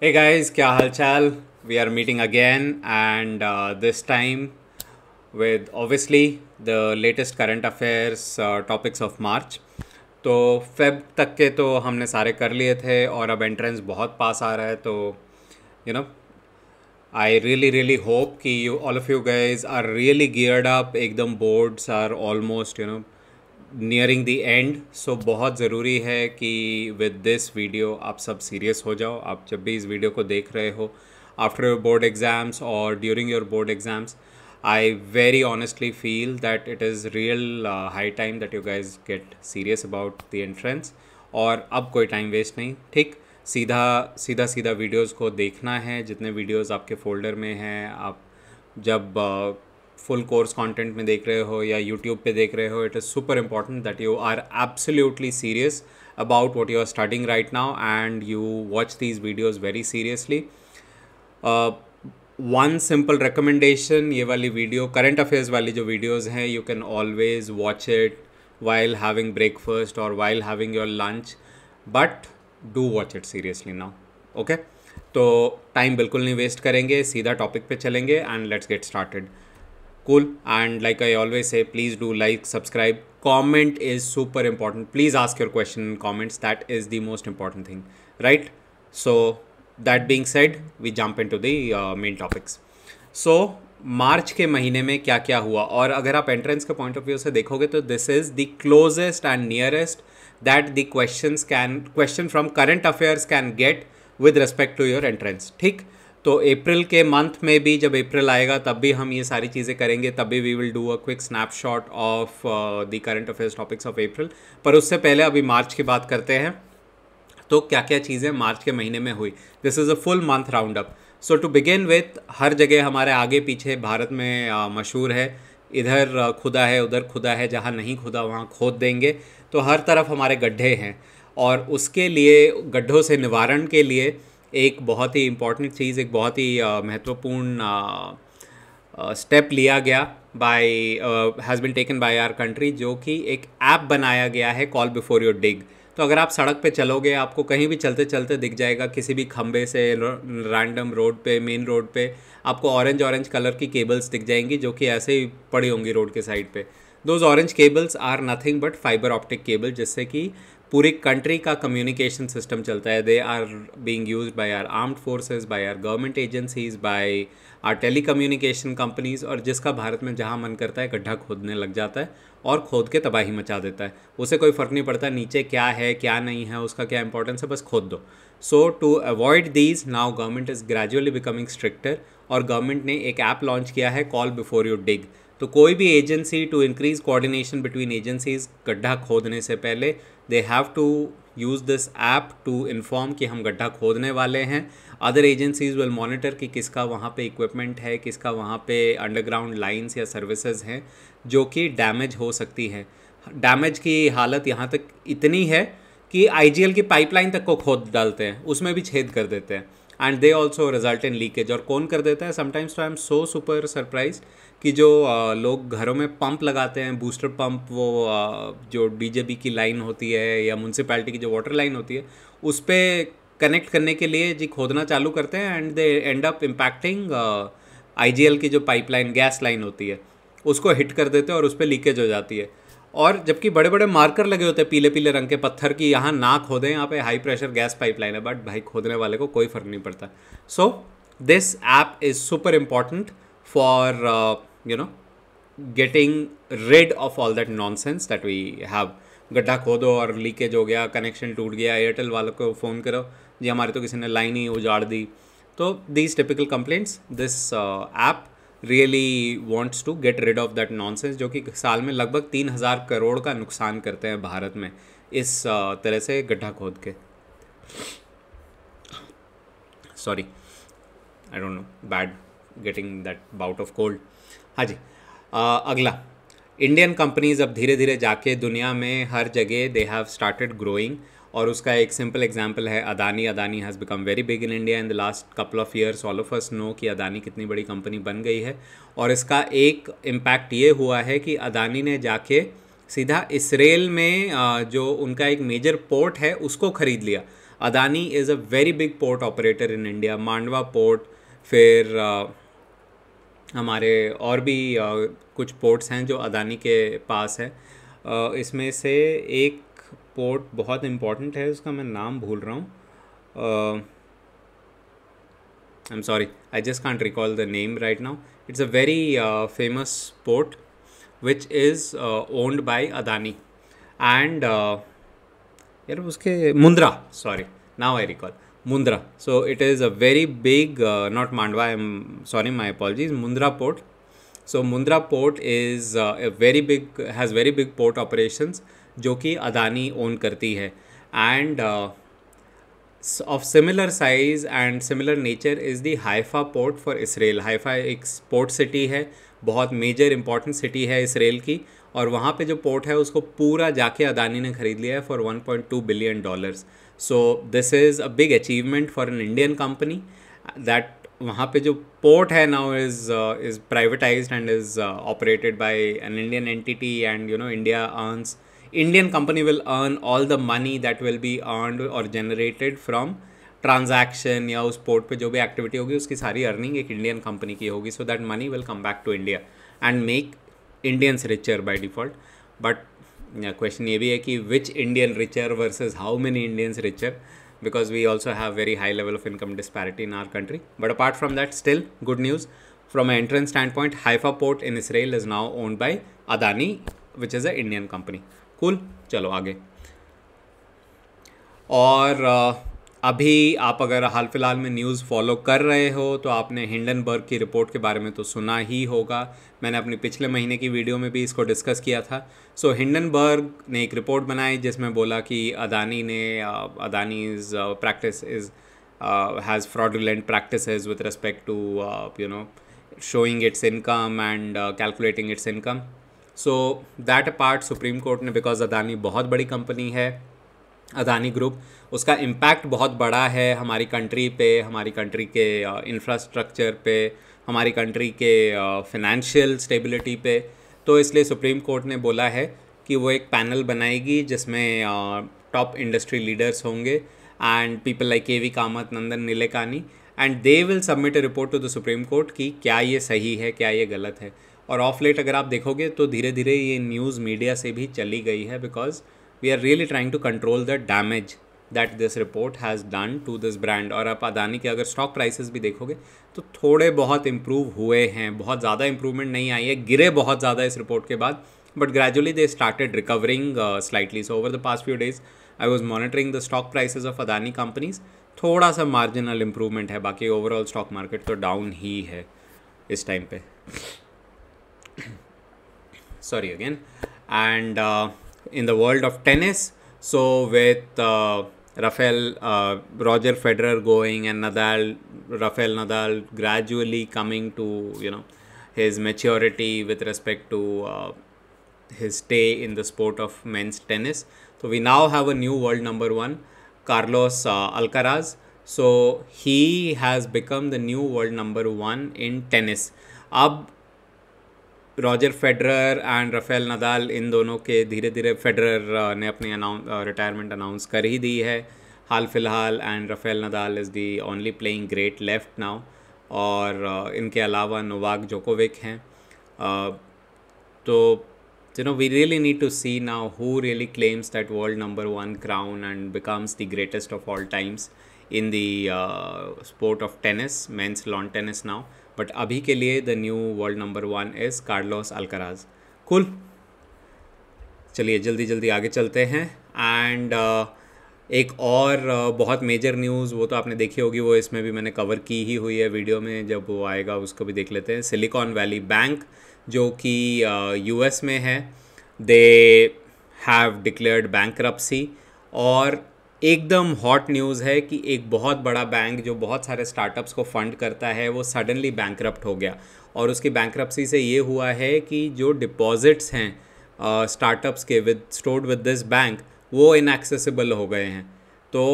kya hal क्या We we are meeting again and this time with obviously the latest current affairs uh, topics of March. तो Feb तक के तो हमने सारे कर लिए थे और अब एंट्रेंस बहुत पास आ रहा है तो you know I really really hope कि you all of you guys are really geared up एकदम boards are almost you know nearing the end so बहुत ज़रूरी है कि विद दिस वीडियो आप सब सीरियस हो जाओ आप जब भी इस वीडियो को देख रहे हो आफ्टर योर बोर्ड एग्ज़ाम्स और during your board exams I very honestly feel that it is real high time that you guys get serious about the entrance और अब कोई टाइम वेस्ट नहीं ठीक सीधा सीधा सीधा वीडियोज़ को देखना है जितने वीडियोज़ आपके फोल्डर में हैं आप जब uh, फुल कोर्स कंटेंट में देख रहे हो या यूट्यूब पे देख रहे हो it is super important that you are absolutely serious about what you are starting right now and you watch these videos very seriously one simple recommendation ये वाली वीडियो करंट अफेयर्स वाली जो वीडियोज़ हैं you can always watch it while having breakfast और while having your lunch but do watch it seriously now okay तो time बिल्कुल नहीं waste करेंगे सीधा टॉपिक पे चलेंगे and let's get started cool and like i always say please do like subscribe comment is super important please ask your question in comments that is the most important thing right so that being said we jump into the uh, main topics so March के महीने में क्या क्या हुआ और अगर आप entrance के पॉइंट ऑफ व्यू से देखोगे तो this is the closest and nearest that the question can question from current affairs can get with respect to your entrance ठीक तो अप्रैल के मंथ में भी जब अप्रैल आएगा तब भी हम ये सारी चीज़ें करेंगे तब भी we will do a quick snapshot of the current affairs topics of April पर उससे पहले अभी मार्च की बात करते हैं तो क्या क्या चीज़ें मार्च के महीने में हुई this is a full month round up so to begin with हर जगह हमारे आगे पीछे भारत में uh, मशहूर है इधर uh, खुदा है उधर खुदा है जहाँ नहीं खुदा वहाँ खोद देंगे तो हर तरफ हमारे गड्ढे हैं और उसके लिए गड्ढों से निवारण के लिए एक बहुत ही इम्पॉर्टेंट चीज़ एक बहुत ही महत्वपूर्ण स्टेप लिया गया by has been taken by our country जो कि एक ऐप बनाया गया है कॉल बिफोर योर डिग तो अगर आप सड़क पे चलोगे आपको कहीं भी चलते चलते दिख जाएगा किसी भी खम्बे से रैंडम रोड पे मेन रोड पे आपको ऑरेंज ऑरेंज कलर की केबल्स दिख जाएंगी जो कि ऐसे ही पड़ी होंगी रोड के साइड पे those orange cables are nothing but fibre optic cable जिससे कि पूरी कंट्री का कम्युनिकेशन सिस्टम चलता है they are being used by our armed forces by our government agencies by our telecommunication companies और जिसका भारत में जहाँ मन करता है गड्ढा खोदने लग जाता है और खोद के तबाही मचा देता है उसे कोई फ़र्क नहीं पड़ता नीचे क्या है क्या नहीं है उसका क्या इंपॉर्टेंस है बस खोद दो so to avoid these now government is gradually becoming stricter और गवर्नमेंट ने एक ऐप लॉन्च किया है कॉल बिफोर यू डिग तो कोई भी agency to increase coordination between agencies गड्ढा खोदने से पहले they have to use this app to inform कि हम गड्ढा खोदने वाले हैं अदर एजेंसीज़ विल मॉनिटर कि किसका वहाँ पे इक्विपमेंट है किसका वहाँ पे अंडरग्राउंड लाइंस या सर्विसेज हैं जो कि डैमेज हो सकती है डैमेज की हालत यहाँ तक इतनी है कि आई की पाइपलाइन तक को खोद डालते हैं उसमें भी छेद कर देते हैं and they also result in leakage और कौन कर देता है sometimes too I am so super surprise कि जो लोग घरों में पंप लगाते हैं बूस्टर पंप वो जो डीजेबी की लाइन होती है या म्यूनसिपैलिटी की जो वाटर लाइन होती है उस पर कनेक्ट करने के लिए जी खोदना चालू करते हैं and they end up impacting आई की जो पाइपलाइन गैस लाइन होती है उसको हिट कर देते हैं और उस पर लीकेज हो जाती है और जबकि बड़े बड़े मार्कर लगे होते हैं पीले पीले रंग के पत्थर की यहाँ ना खोदें यहाँ पे हाई प्रेशर गैस पाइपलाइन है बट भाई खोदने वाले को कोई फ़र्क नहीं पड़ता so this app is super important for uh, you know getting rid of all that nonsense that we have गड्ढा खोदो और लीकेज हो गया कनेक्शन टूट गया एयरटेल वालों को फ़ोन करो जी हमारे तो किसी ने लाइन ही उजाड़ दी तो these typical complaints this app really wants to get rid of that nonsense जो कि साल में लगभग तीन हज़ार करोड़ का नुकसान करते हैं भारत में इस uh, तरह से गड्ढा खोद के sorry I don't know bad getting that bout of cold हाँ जी अगला इंडियन कंपनीज अब धीरे धीरे जाके दुनिया में हर जगह दे हैव स्टार्टेड ग्रोइंग और उसका एक सिंपल एग्जाम्पल है Adani Adani has become very big in India in the last couple of years all of us know कि अदानी कितनी बड़ी कंपनी बन गई है और इसका एक इम्पैक्ट ये हुआ है कि अदानी ने जाके सीधा इसराइल में जो उनका एक मेजर पोर्ट है उसको ख़रीद लिया Adani is a very big port operator in India Mandwa port फिर हमारे और भी कुछ पोर्ट्स हैं जो अदानी के पास है इसमें से एक पोर्ट बहुत इम्पोर्टेंट है उसका मैं नाम भूल रहा हूँ I am sorry I just can't recall the name right now it's a very famous port which is owned by Adani and यार उसके Mundra sorry now I recall Mundra. So it is a very big, uh, not Mandwa, I'm sorry, my apologies, Mundra port. So Mundra port is uh, a very big, has very big port operations, जो कि Adani own करती है and of similar size and similar nature is the Haifa port for Israel Haifa एक port city है बहुत major important city है Israel की और वहाँ पे जो पोर्ट है उसको पूरा जाके अदानी ने ख़रीद लिया है for 1.2 billion dollars so this is a big achievement for an Indian company that वहाँ पे जो पोर्ट है now is is privatise and is operated by an Indian entity and you know India earns Indian company will earn all the money that will be earned or generated from transaction या उस port पे जो भी activity होगी उसकी सारी earning एक Indian company की होगी so that money will come back to India and make Indians richer by default but question ये भी है कि which Indian richer versus how many Indians richer because we also have very high level of income disparity in our country but apart from that still good news a entrance standpoint Haifa port in Israel is now owned by Adani which is a Indian company कुल चलो आगे और uh, अभी आप अगर हाल फिलहाल में news follow कर रहे हो तो आपने हिंडनबर्ग की रिपोर्ट के बारे में तो सुना ही होगा मैंने अपने पिछले महीने की वीडियो में भी इसको डिस्कस किया था सो so, हिंडनबर्ग ने एक रिपोर्ट बनाई जिसमें बोला कि अदानी ने Adani is practice is has fraudulent practice with respect to you know showing its income and calculating its income so that part Supreme Court ने बिकॉज़ अदानी बहुत बड़ी कंपनी है अदानी ग्रुप उसका इम्पैक्ट बहुत बड़ा है हमारी कंट्री पे हमारी कंट्री के इंफ्रास्ट्रक्चर पे हमारी कंट्री के फिनेंशियल स्टेबिलिटी पे तो इसलिए सुप्रीम कोर्ट ने बोला है कि वो एक पैनल बनाएगी जिसमें टॉप इंडस्ट्री लीडर्स होंगे and people like A V Kamath Nandan Nilekani and they will submit a report to the Supreme Court कि क्या ये सही है क्या ये गलत है और ऑफ लेट अगर आप देखोगे तो धीरे धीरे ये न्यूज़ मीडिया से भी चली गई है because we are really trying to control the damage that this report has done to this brand और आप अदानी के अगर स्टॉक प्राइसेस भी देखोगे तो थोड़े बहुत इम्प्रूव हुए हैं बहुत ज़्यादा इम्प्रूवमेंट नहीं आई है गिरे बहुत ज़्यादा इस रिपोर्ट के बाद but gradually they started recovering slightly so over the past few days I was monitoring the stock prices of Adani companies थोड़ा सा मार्जिनल इंप्रूवमेंट है बाकी ओवरऑल स्टॉक मार्केट तो डाउन ही है इस टाइम पे sorry again and in the world of tennis so with Rafael, uh, Roger Federer going and Nadal, Rafael Nadal gradually coming to you know his maturity with respect to uh, his stay in the sport of men's tennis. So we now have a new world number one, Carlos uh, Alcaraz. So he has become the new world number one in tennis. Ab Roger Federer and Rafael Nadal इन दोनों के धीरे धीरे Federer ने अपनी अनाउं retirement announce कर ही दी है हाल फिलहाल and Rafael Nadal is the only playing great left now और uh, इनके अलावा नोवाक जोकोविक हैं uh, तो you know we really need to see now who really claims that world number one crown and becomes the greatest of all times in the sport of tennis men's lawn tennis now but अभी के लिए the new world number one is Carlos Alcaraz cool चलिए जल्दी जल्दी आगे चलते हैं and uh, एक और बहुत मेजर न्यूज़ वो तो आपने देखी होगी वो इसमें भी मैंने कवर की ही हुई है वीडियो में जब वो आएगा उसको भी देख लेते हैं सिलिकॉन वैली बैंक जो कि यू में है दे हैव डिक्लेयर्ड बैंक और एकदम हॉट न्यूज़ है कि एक बहुत बड़ा बैंक जो बहुत सारे स्टार्टअप्स को फंड करता है वो सडनली बैंक हो गया और उसकी बैंक से ये हुआ है कि जो डिपॉजिट्स हैं स्टार्टअप्स के with stored with this bank वो इनएक्सेसिबल हो गए हैं तो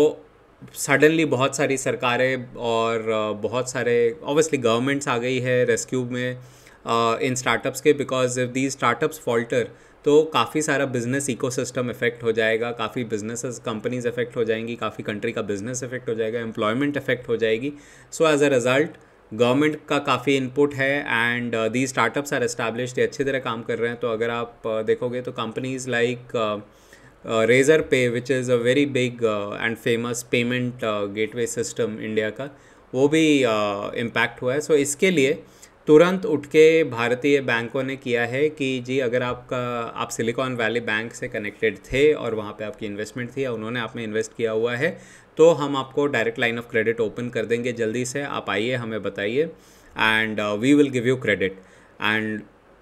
सडनली बहुत सारी सरकारें और बहुत सारे ऑब्वियसली गवर्नमेंट्स आ गई है रेस्क्यू में इन स्टार्टअप्स के because if the startups falter तो काफ़ी सारा बिजनेस इकोसिस्टम इफेक्ट हो जाएगा काफ़ी बिजनेस कंपनीज इफेक्ट हो जाएंगी काफ़ी कंट्री का बिजनेस इफेक्ट हो जाएगा एम्प्लॉयमेंट इफेक्ट हो जाएगी so as a result government का काफ़ी इनपुट है and the startups are established अच्छी तरह काम कर रहे हैं तो अगर आप देखोगे तो companies like like, uh, uh, pay which is a very big and famous payment famous gateway system India का वो भी इम्पैक्ट uh, हुआ है सो so, इसके लिए तुरंत उठ के भारतीय बैंकों ने किया है कि जी अगर आपका आप सिलिकॉन वैली बैंक से कनेक्टेड थे और वहाँ पे आपकी इन्वेस्टमेंट थी या उन्होंने आप में इन्वेस्ट किया हुआ है तो हम आपको direct line of credit open कर देंगे जल्दी से आप आइए हमें बताइए and we will give you credit and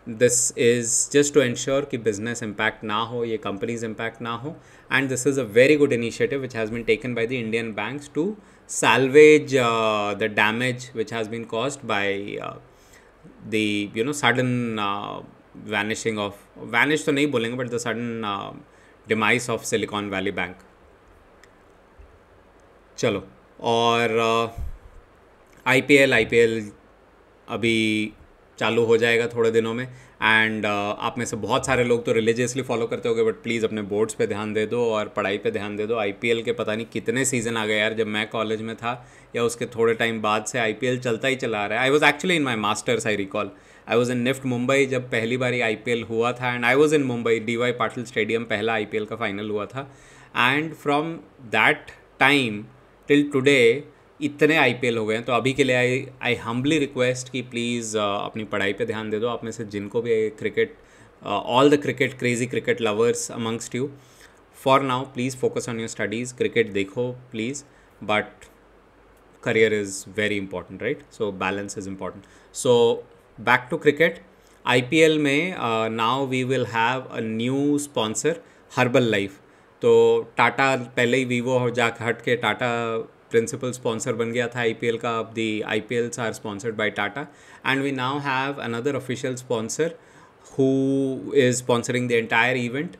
this is just to ensure कि बिजनेस इम्पैक्ट ना हो ये कंपनीज इम्पैक्ट ना हो and this is a very good initiative which has been taken by the Indian bank to salvage the damage which has been cause by the you know sudden vanishing of vanish तो नहीं बोलेंगे but the sudden demise of Silicon Valley Bank चलो और I P L I P L अभी चालू हो जाएगा थोड़े दिनों में एंड uh, आप में से बहुत सारे लोग तो रिलीजियसली फॉलो करते गए बट प्लीज़ अपने बोर्ड्स पे ध्यान दे दो और पढ़ाई पे ध्यान दे दो आई के पता नहीं कितने सीज़न आ गए यार जब मैं कॉलेज में था या उसके थोड़े टाइम बाद से आई चलता ही चला रहा है I was actually in my masters I recall I was in NIFT Mumbai जब पहली बार आई हुआ था and I was in Mumbai D Y Patil stadium पहला आई का फाइनल हुआ था and from that time till today इतने आई हो गए हैं तो अभी के लिए आई आई हम्बली रिक्वेस्ट कि प्लीज़ uh, अपनी पढ़ाई पे ध्यान दे दो आप में से जिनको भी cricket all the cricket crazy cricket lovers amongst you for now please focus on your studies cricket देखो please but very important right so balance is important so back to cricket I P L में now we will have a new sponsor Herbalife तो टाटा पहले ही Vivo जा हट के Tata principal sponsor ban gaya tha IPL का the I P Ls are sponsored by Tata and we now have another official sponsor who is sponsoring the entire event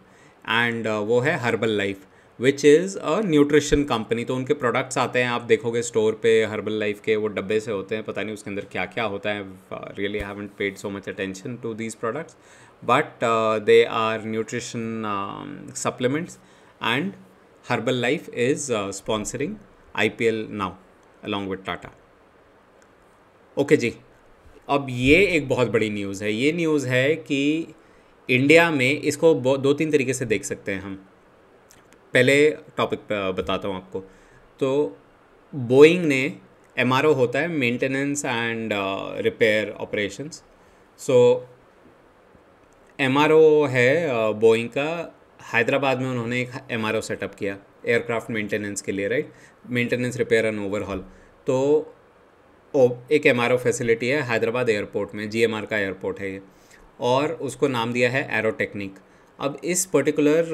and वो है Herbalife which is a nutrition company तो उनके products आते हैं आप देखोगे store पे हर्बल लाइफ के वो डब्बे से होते हैं पता नहीं उसके अंदर क्या क्या होता है really haven't paid so much attention to these products but they are nutrition supplements and Herbalife is sponsoring IPL now along with Tata okay जी अब ये एक बहुत बड़ी न्यूज़ है ये न्यूज़ है कि इंडिया में इसको दो तीन तरीके से देख सकते हैं हम पहले टॉपिक बताता हूँ आपको तो बोइंग ने एम होता है maintenance and repair operations so M है बोइंग का हैदराबाद में उन्होंने एक एम सेटअप किया एयरक्राफ्ट मेंटेनेंस के लिए right maintenance repair and overhaul तो ओ एक एम फैसिलिटी है हैदराबाद एयरपोर्ट में जी का एयरपोर्ट है ये और उसको नाम दिया है एरो टेक्निक अब इस पर्टिकुलर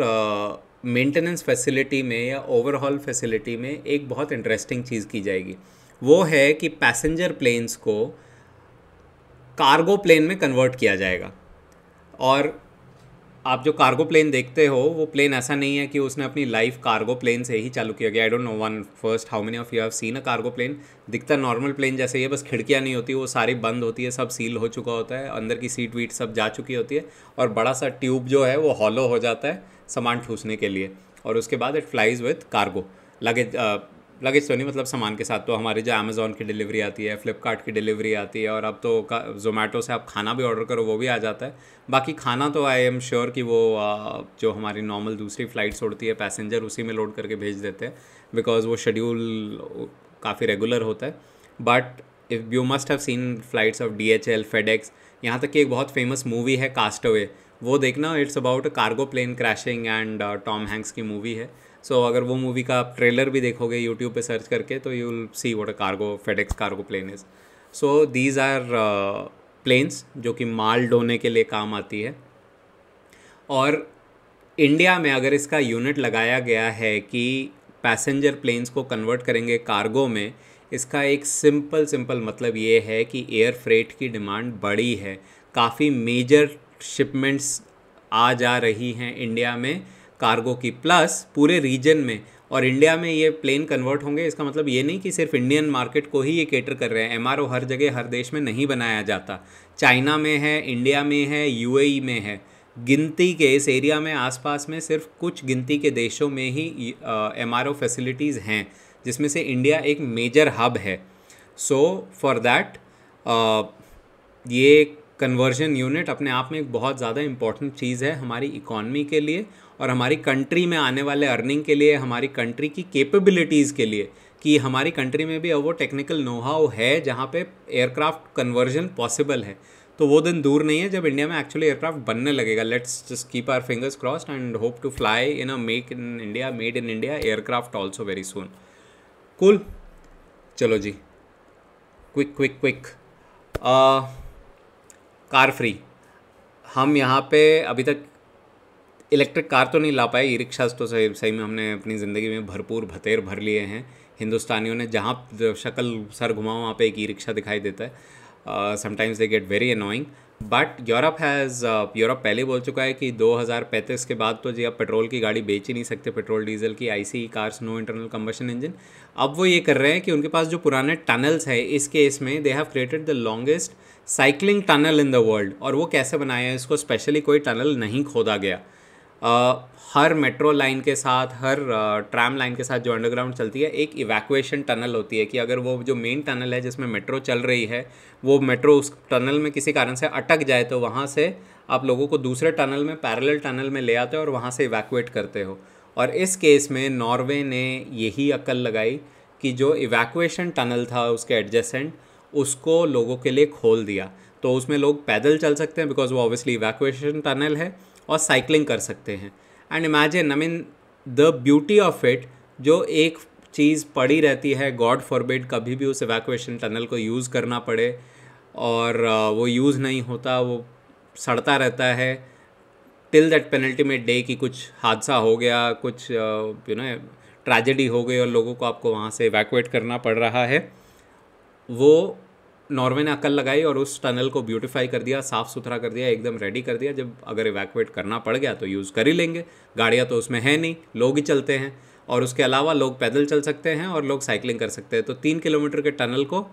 मेंटेनेंस फैसिलिटी में या ओवरहॉल फैसिलिटी में एक बहुत इंटरेस्टिंग चीज़ की जाएगी वो है कि पैसेंजर प्लेन्स को कार्गो प्लेन में कन्वर्ट किया जाएगा और आप जो कार्गो प्लेन देखते हो वो प्लेन ऐसा नहीं है कि उसने अपनी लाइफ कार्गो प्लेन से ही चालू किया गया I don't know one first how many of you have seen a cargo plane दिखता नॉर्मल प्लेन जैसे ही है बस खिड़कियाँ नहीं होती वो सारी बंद होती है सब सील हो चुका होता है अंदर की सीट वीट सब जा चुकी होती है और बड़ा सा ट्यूब जो है वो हॉलो हो जाता है सामान ठूसने के लिए और उसके बाद it flies with cargo luggage luggage तो नहीं मतलब सामान के साथ तो हमारे जो अमेज़ोन की डिलीवरी आती है फ्लिपकार्ट की डिलीवरी आती है और अब तो जोमेटो से आप खाना भी ऑर्डर करो वो भी आ जाता है बाकी खाना तो आई एम श्योर कि वो जो हमारी नॉर्मल दूसरी फ़्लाइट्स उड़ती है पैसेंजर उसी में लोड करके भेज देते हैं बिकॉज वो शेड्यूल काफ़ी रेगुलर होता है but if you must have seen flights of D H L FedEx यहाँ तक कि एक बहुत फेमस मूवी है कास्ट अवे वो देखना it's about cargo plane crashing and Tom Hanks की मूवी है सो so, अगर वो मूवी का आप ट्रेलर भी देखोगे यूट्यूब पे सर्च करके तो you will see what a cargo FedEx cargo plane is so these are planes जो कि माल ढोने के लिए काम आती है और इंडिया में अगर इसका यूनिट लगाया गया है कि पैसेंजर प्लेन्स को कन्वर्ट करेंगे कार्गो में इसका एक सिंपल सिंपल मतलब ये है कि एयर फ्रेट की डिमांड बढ़ी है काफ़ी मेजर शिपमेंट्स आ जा रही हैं इंडिया में कार्गो की प्लस पूरे रीजन में और इंडिया में ये प्लेन कन्वर्ट होंगे इसका मतलब ये नहीं कि सिर्फ इंडियन मार्केट को ही ये केटर कर रहे हैं एम हर जगह हर देश में नहीं बनाया जाता चाइना में है इंडिया में है यू e में है गिनती के इस एरिया में आसपास में सिर्फ कुछ गिनती के देशों में ही एम फैसिलिटीज़ हैं जिसमें से इंडिया एक मेजर हब है सो फॉर दैट ये कन्वर्जन यूनिट अपने आप में एक बहुत ज़्यादा इम्पॉर्टेंट चीज़ है हमारी इकॉनमी के लिए और हमारी कंट्री में आने वाले अर्निंग के लिए हमारी कंट्री की कैपेबिलिटीज़ के लिए कि हमारी कंट्री में भी अब वो टेक्निकल नोहाव है जहाँ पे एयरक्राफ्ट कन्वर्जन पॉसिबल है तो वो दिन दूर नहीं है जब इंडिया में एक्चुअली एयरक्राफ्ट बनने लगेगा let's just keep our fingers crossed and hope to fly in a make in India made in India aircraft also very soon cool चलो जी quick quick quick car free हम यहाँ पे अभी तक इलेक्ट्रिक कार तो नहीं ला पाए ई रिक्शाज तो सही सही में हमने अपनी ज़िंदगी में भरपूर भतेर भर लिए हैं हिंदुस्तानियों ने जहाँ शक्ल सर घुमाओ वहाँ पे एक ई रिक्शा दिखाई देता है sometimes they get very annoying but Europe has Europe पहले बोल चुका है कि 2035 के बाद तो जी आप पेट्रोल की गाड़ी बेच ही नहीं सकते पेट्रोल डीजल की सी cars no internal combustion engine अब वो ये कर रहे हैं कि उनके पास जो पुराने टनल्स हैं इस केस में they have created the longest cycling tunnel in the world और वो कैसे बनाया है इसको स्पेशली कोई टनल नहीं खोदा गया हर मेट्रो लाइन के साथ हर ट्राम लाइन के साथ जो अंडरग्राउंड चलती है एक इवैक्यूएशन टनल होती है कि अगर वो जो मेन टनल है जिसमें मेट्रो चल रही है वो मेट्रो उस टनल में किसी कारण से अटक जाए तो वहाँ से आप लोगों को दूसरे टनल में पैरेलल टनल में ले आते हो और वहाँ से इवैक्यूएट करते हो और इस केस में नॉर्वे ने यही अकल लगाई कि जो इवैक्यूएशन टनल था उसके एडजेसेंट उसको लोगों के लिए खोल दिया तो उसमें लोग पैदल चल सकते हैं बिकॉज वो ऑब्वियसली इवैक्यूएशन टनल है और साइकिलिंग कर सकते हैं and imagine I mean the beauty of it जो एक चीज़ पड़ी रहती है गॉड फॉरबिड कभी भी उस एवैक्यूएशन टनल को यूज़ करना पड़े और वो यूज़ नहीं होता वो सड़ता रहता है टिल दैट पेनल्टी में डे की कुछ हादसा हो गया कुछ यू नो ट्रेजिडी हो गई और लोगों को आपको वहाँ से इवैक्यूएट करना पड़ रहा है वो नॉर्वे ने अकल लगाई और उस टनल को ब्यूटिफाई कर दिया साफ़ सुथरा कर दिया एकदम रेडी कर दिया जब अगर इवैक्यूएट करना पड़ गया तो यूज़ कर ही लेंगे गाड़ियाँ तो उसमें है नहीं लोग ही चलते हैं और उसके अलावा लोग पैदल चल सकते हैं और लोग साइकिलिंग कर सकते हैं तो तीन किलोमीटर के टनल को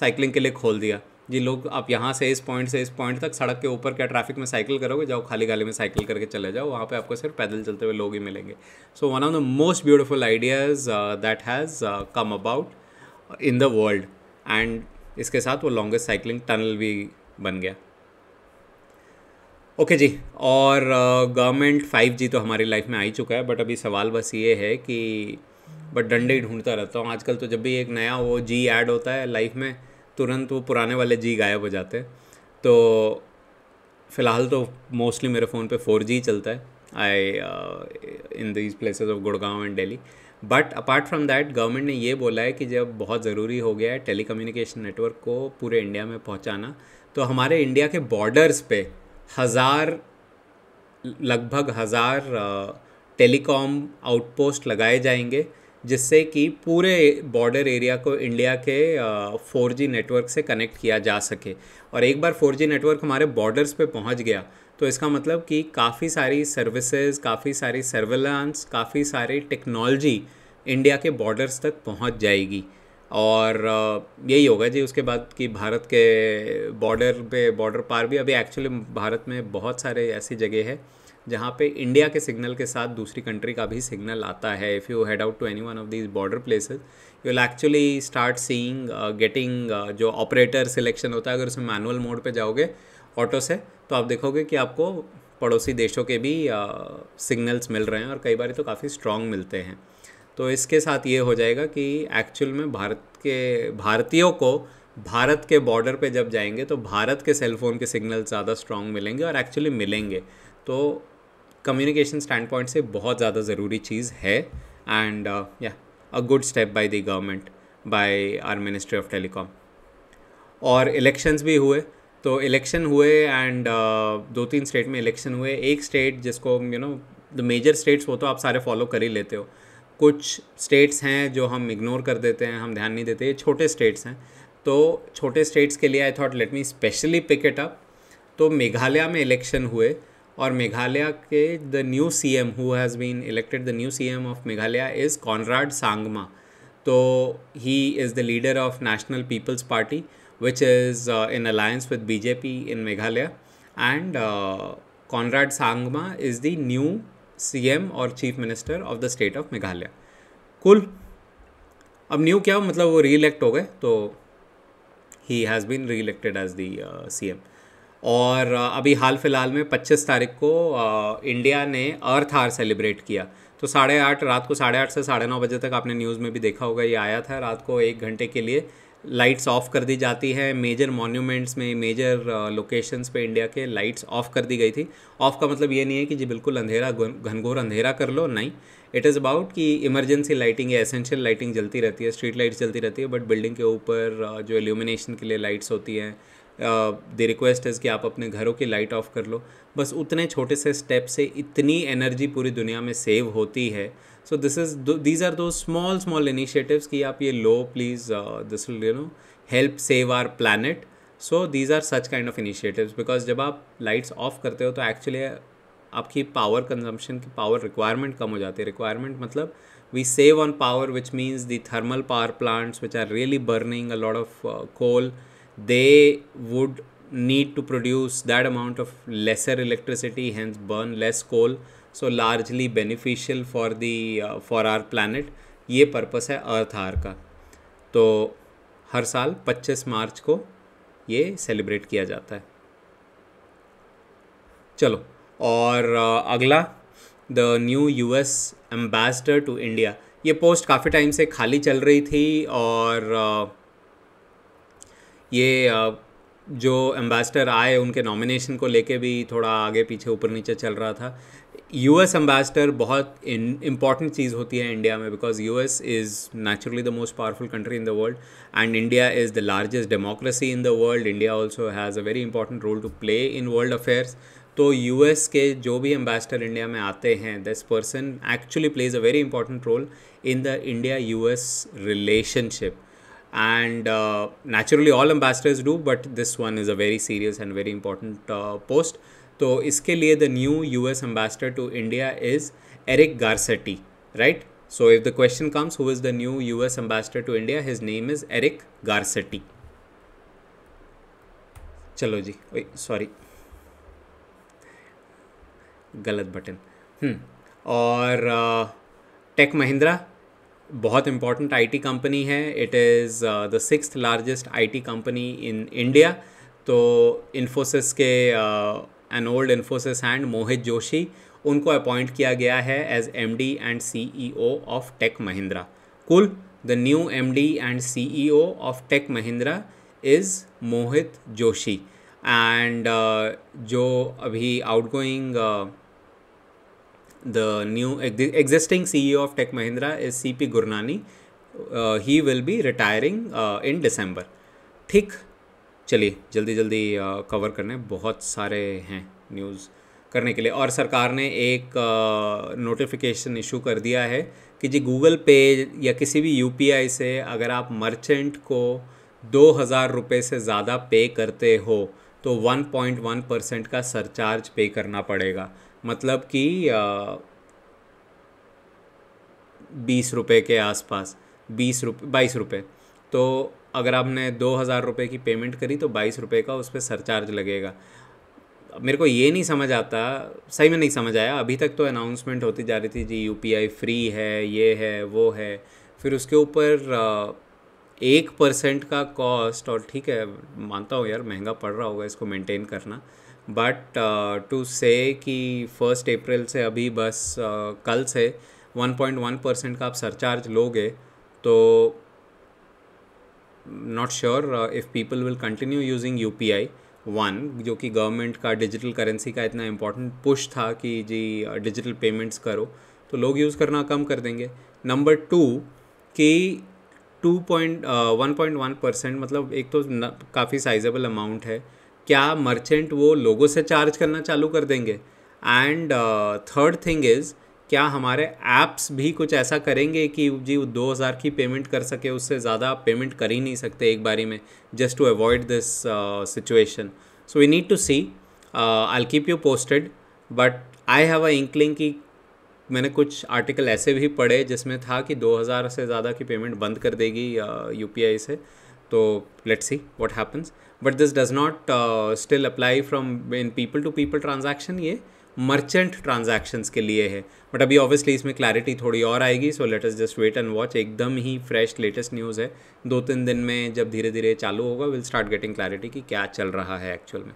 साइकिलिंग के लिए खोल दिया जी लोग आप यहाँ से इस पॉइंट से इस पॉइंट तक सड़क के ऊपर क्या ट्रैफिक में साइकिल करोगे जाओ खाली गाली में साइकिल करके चले जाओ वहाँ पे आपको सिर्फ पैदल चलते हुए लोग ही मिलेंगे so one of the most beautiful ideas that has come about in the world and इसके साथ वो लॉन्गेस्ट साइकिलिंग टनल भी बन गया ओके जी और गवर्नमेंट फाइव जी तो हमारी लाइफ में आ ही चुका है बट अभी सवाल बस ये है कि बट डंडे ही ढूंढता रहता हूँ आजकल तो जब भी एक नया वो जी ऐड होता है लाइफ में तुरंत वो पुराने वाले जी गायब हो जाते हैं तो फ़िलहाल तो मोस्टली मेरे फ़ोन पे फोर जी चलता है I in these places of Gurgaon and Delhi but apart from that government ने ये बोला है कि जब बहुत ज़रूरी हो गया है टेली नेटवर्क को पूरे इंडिया में पहुंचाना तो हमारे इंडिया के बॉर्डर्स पे हज़ार लगभग हज़ार टेलीकॉम आउटपोस्ट लगाए जाएंगे जिससे कि पूरे बॉर्डर एरिया को इंडिया के फोर जी नेटवर्क से कनेक्ट किया जा सके और एक बार फोर जी नेटवर्क हमारे बॉर्डर्स पे पहुंच गया तो इसका मतलब कि काफ़ी सारी सर्विसेज काफ़ी सारी सर्विलांस काफ़ी सारी टेक्नोलॉजी इंडिया के बॉर्डर्स तक पहुंच जाएगी और यही होगा जी उसके बाद कि भारत के बॉर्डर पे बॉर्डर पार भी अभी एक्चुअली भारत में बहुत सारे ऐसी जगह है जहाँ पे इंडिया के सिग्नल के साथ दूसरी कंट्री का भी सिग्नल आता है if you head out to any one of these border places you will actually start seeing getting जो ऑपरेटर सिलेक्शन होता है अगर उसमें मैनुअल मोड पे जाओगे ऑटो से तो आप देखोगे कि आपको पड़ोसी देशों के भी सिग्नल्स मिल रहे हैं और कई बार तो काफ़ी स्ट्रॉन्ग मिलते हैं तो इसके साथ ये हो जाएगा कि एक्चुअल में भारत के भारतीयों को भारत के बॉर्डर पे जब जाएंगे तो भारत के सेलफोन के सिग्नल ज़्यादा स्ट्रॉन्ग मिलेंगे और एक्चुअली मिलेंगे तो कम्युनिकेशन स्टैंड पॉइंट से बहुत ज़्यादा ज़रूरी चीज़ है and yeah a good step by the government by our ministry of telecom और इलेक्शंस भी हुए तो इलेक्शन हुए एंड दो तीन स्टेट में इलेक्शन हुए एक स्टेट जिसको you know the major states वो तो आप सारे फॉलो कर ही लेते हो कुछ स्टेट्स हैं जो हम इग्नोर कर देते हैं हम ध्यान नहीं देते ये छोटे स्टेट्स हैं तो छोटे स्टेट्स के लिए I thought let me specially pick it up तो मेघालय में इलेक्शन हुए और मेघालय के the new C M who has been elected the new C M of Meghalaya is Conrad Sangma तो he is the leader of National People's Party which is uh, in alliance with BJP in Meghalaya. And uh, Conrad Sangma is the new CM और chief minister of the state of Meghalaya cool अब new क्या मतलब वो re-elect हो गए तो he has been reelected as the C M और uh, अभी हाल फिलहाल में 25 तारीख को uh, इंडिया ने अर्थ आर सेलिब्रेट किया तो साढ़े आठ रात को साढ़े आठ से साढ़े नौ बजे तक आपने न्यूज़ में भी देखा होगा ये आया था रात को एक घंटे के लिए लाइट्स ऑफ कर दी जाती है मेजर मॉन्यूमेंट्स में मेजर लोकेशंस पे इंडिया के लाइट्स ऑफ कर दी गई थी ऑफ का मतलब ये नहीं है कि जी बिल्कुल अंधेरा घनघोर अंधेरा कर लो नहीं इट इज़ अबाउट कि इमरजेंसी लाइटिंग या एसेंशियल लाइटिंग जलती रहती है स्ट्रीट लाइट्स जलती रहती है बट बिल्डिंग के ऊपर जो एल्यूमिनेशन के लिए लाइट्स होती हैं द रिक्वेस्ट इज़ कि आप अपने घरों की लाइट ऑफ कर लो बस उतने छोटे से स्टेप से इतनी एनर्जी पूरी दुनिया में सेव होती है so this is these are दो स्मॉल स्मॉल इनिशिएटिव्स कि आप ये लो please this will you know help save our planet so these are such kind of initiatives because जब आप लाइट्स ऑफ करते हो तो एक्चुअली आपकी पावर कंजम्पशन की पावर रिक्वायरमेंट कम हो जाती है रिक्वायरमेंट मतलब we save on power which means the thermal power plants which are really burning a lot of coal they would need to produce that amount of lesser electricity hence burn less coal so largely beneficial for the for our planet ये purpose है Earth are का तो हर साल 25 मार्च को ये celebrate किया जाता है चलो और uh, अगला the new US ambassador to India ये पोस्ट काफ़ी टाइम से खाली चल रही थी और uh, ये uh, जो एम्बेसडर आए उनके नॉमिनेशन को लेके भी थोड़ा आगे पीछे ऊपर नीचे चल रहा था यू एस एम्बेसडर बहुत इंपॉर्टेंट चीज़ होती है इंडिया में because U S is naturally the most powerful country in the world and India is the largest democracy in the world India also has a very important role to play in world affairs तो U S के जो भी ambassador India में आते हैं this person actually plays a very important role in the India U S relationship and naturally all ambassadors do but this one is a very serious and very important post तो इसके लिए the new U S ambassador to India is Eric Garcetti right so if the question comes who is the new U S ambassador to India his name is Eric Garcetti. चलो जी sorry गलत button hmm. और Tech uh, Mahindra बहुत important IT company है it is the sixth largest IT company in India तो इन्फोसिस के uh, an old Infosys hand Mohit Joshi उनको appoint किया गया है as M D and C E O of Tech Mahindra cool the new M D and C E O of Tech Mahindra is Mohit Joshi and जो अभी outgoing new existing C E O of Tech Mahindra is C P Gurnani he will be retiring in December ठीक चलिए जल्दी जल्दी cover करने बहुत सारे हैं न्यूज़ करने के लिए और सरकार ने एक नोटिफिकेशन इशू कर दिया है कि जी गूगल पे या किसी भी यू से अगर आप मर्चेंट को दो हज़ार रुपये से ज़्यादा पे करते हो तो 1.1 परसेंट का सरचार्ज पे करना पड़ेगा मतलब कि बीस रुपये के आसपास बीस रुपये बाईस रुपये तो अगर आपने दो हज़ार रुपये की पेमेंट करी तो बाईस रुपये का उस पर सरचार्ज लगेगा मेरे को ये नहीं समझ आता सही में नहीं समझ आया अभी तक तो अनाउंसमेंट होती जा रही थी जी यू फ्री है ये है वो है फिर उसके ऊपर एक परसेंट का कॉस्ट और ठीक है मानता हूँ यार महंगा पड़ रहा होगा इसको मेंटेन करना बट टू से कि फर्स्ट अप्रैल से अभी बस uh, कल से 1.1 परसेंट का आप सरचार्ज लोगे तो not sure if people will continue using U P I one जो कि गवर्नमेंट का डिजिटल करेंसी का इतना इंपॉर्टेंट पुश था कि जी डिजिटल uh, पेमेंट्स करो तो लोग यूज़ करना कम कर देंगे नंबर टू कि two point one point one percent मतलब एक तो काफ़ी साइजेबल अमाउंट है क्या मर्चेंट वो लोगों से चार्ज करना चालू कर देंगे एंड थर्ड थिंग इज़ क्या हमारे ऐप्स भी कुछ ऐसा करेंगे कि जी दो हज़ार की पेमेंट कर सके उससे ज़्यादा आप पेमेंट कर ही नहीं सकते एक बारी में just to avoid this situation so we need to see I keep you posted but I have a inkling कि मैंने कुछ आर्टिकल ऐसे भी पढ़े जिसमें था कि 2000 से ज़्यादा की पेमेंट बंद कर देगी यू uh, से तो let's see what happens but this does not still apply from in people to people transaction ये मर्चेंट ट्रांजैक्शंस के लिए है बट अभी ऑब्वियसली इसमें क्लैरिटी थोड़ी और आएगी so let us just wait and watch एकदम ही फ्रेश लेटेस्ट न्यूज़ है दो तीन दिन में जब धीरे धीरे चालू होगा विल स्टार्ट गेटिंग क्लैरिटी कि क्या चल रहा है एक्चुअल में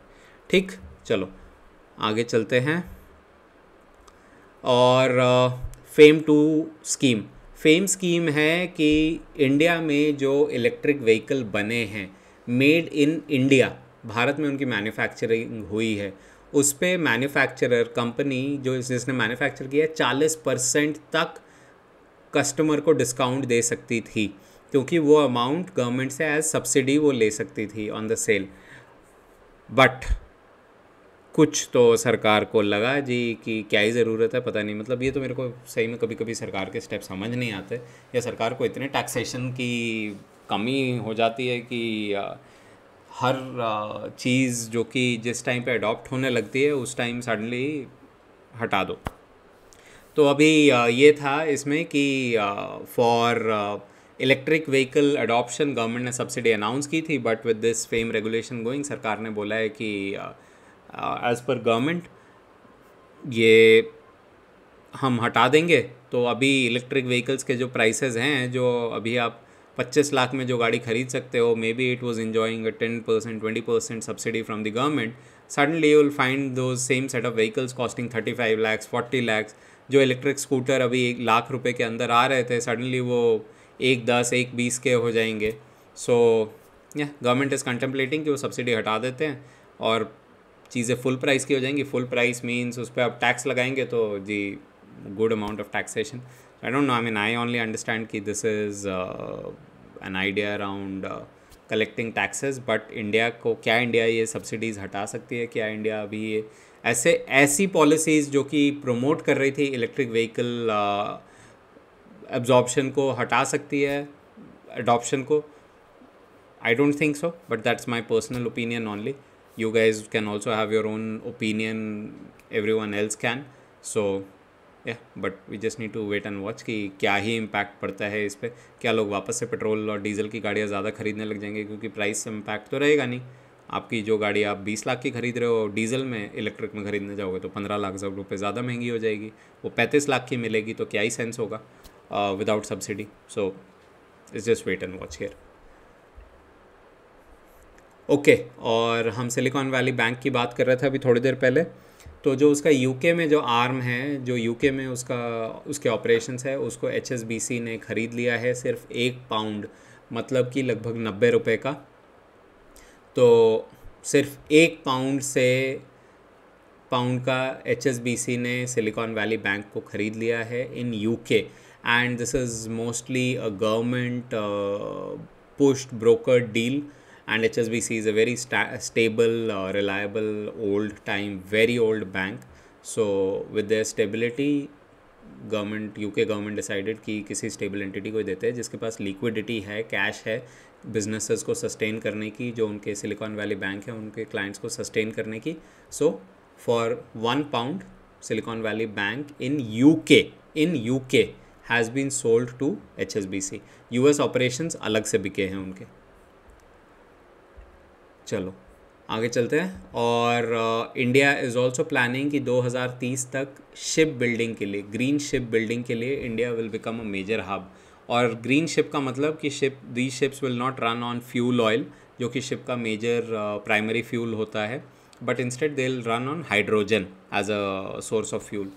ठीक चलो आगे चलते हैं और FAME two scheme FAME scheme है कि इंडिया में जो इलेक्ट्रिक व्हीकल बने हैं मेड इन इंडिया भारत में उनकी मैन्युफैक्चरिंग हुई है उस पर मैन्युफैक्चरर कंपनी जो जिसने मैन्युफैक्चर किया है चालीस परसेंट तक कस्टमर को डिस्काउंट दे सकती थी क्योंकि वो अमाउंट गवर्नमेंट से एज सब्सिडी वो ले सकती थी ऑन द सेल बट कुछ तो सरकार को लगा जी कि क्या ही ज़रूरत है पता नहीं मतलब ये तो मेरे को सही में कभी कभी सरकार के स्टेप समझ नहीं आते या सरकार को इतने टैक्सेशन की कमी हो जाती है कि हर चीज़ जो कि जिस टाइम पे अडॉप्ट होने लगती है उस टाइम सडनली हटा दो तो अभी ये था इसमें कि for electric vehicle adoption government ने सब्सिडी अनाउंस की थी but with this FAME regulation going सरकार ने बोला है कि एज पर गवर्नमेंट ये हम हटा देंगे तो अभी इलेक्ट्रिक व्हीकल्स के जो प्राइसेस हैं जो अभी आप पच्चीस लाख में जो गाड़ी खरीद सकते हो maybe it was enjoying ten percent twenty percent subsidy from the government suddenly you will find two same set of vehicles costing thirty five lakhs forty lakhs जो इलेक्ट्रिक स्कूटर अभी एक लाख रुपये के अंदर आ रहे थे सडनली वो एक दस एक बीस के हो जाएंगे सो या गवर्नमेंट इज़ कंटेम्पलेटिंग कि वो सब्सिडी हटा देते हैं और चीज़ें फुल प्राइस की हो जाएंगी फुल प्राइस मीन्स उस पर आप टैक्स लगाएंगे तो जी good amount of taxation I don't know. I mean, I only understand that this is uh, an idea around uh, collecting taxes, but India को क्या इंडिया ये सब्सिडीज़ हटा सकती है क्या इंडिया अभी ये ऐसे ऐसी पॉलिसीज़ जो कि प्रमोट कर रही थी इलेक्ट्रिक व्हीकल एब्जॉर्प्शन को हटा सकती है अडॉप्शन को I don't think so but that's my personal opinion only you guys can also have your own opinion everyone else can so yeah but we just need to wait and watch कि क्या ही impact पड़ता है इस पर क्या लोग वापस से पेट्रोल और डीजल की गाड़ियाँ ज़्यादा खरीदने लग जाएंगे क्योंकि प्राइस से इम्पैक्ट तो रहेगा नहीं आपकी जो गाड़ी आप 20 लाख की खरीद रहे हो डीजल में इलेक्ट्रिक में खरीदने जाओगे तो 15 लाख सौ रुपये ज़्यादा महंगी हो जाएगी वो 35 लाख की मिलेगी तो क्या ही सेंस होगा without subsidy so it's just wait and watch here okay और हम सिलिकॉन वैली बैंक की बात कर रहे थे अभी थोड़ी देर पहले तो जो उसका यूके में जो आर्म है जो यूके में उसका उसके ऑपरेशंस है उसको एच ने ख़रीद लिया है सिर्फ एक पाउंड मतलब कि लगभग नब्बे रुपये का तो सिर्फ एक पाउंड से पाउंड का एच ने सिलिकॉन वैली बैंक को ख़रीद लिया है in UK and this is mostly a government pushed broker deal and HSBC is a very sta- stable, uh, reliable, old time, very old bank. So with their stability, government UK government decided कि किसी stable entity को देते हैं जिसके पास liquidity है cash है businesses को सस्टेन करने की जो उनके सिलिकॉन वैली बैंक है उनके क्लाइंट्स को सस्टेन करने की so for one pound Silicon Valley Bank in U K in U K has been sold to H S B C U S operations अलग से बिके हैं उनके चलो आगे चलते हैं और इंडिया इज़ ऑल्सो प्लानिंग कि 2030 तक शिप बिल्डिंग के लिए ग्रीन शिप बिल्डिंग के लिए India will become a major hub और ग्रीन शिप का मतलब कि ship the ships will not run on fuel oil जो कि शिप का मेजर प्राइमरी फ्यूल होता है but instead they run on hydrogen as a source of fuel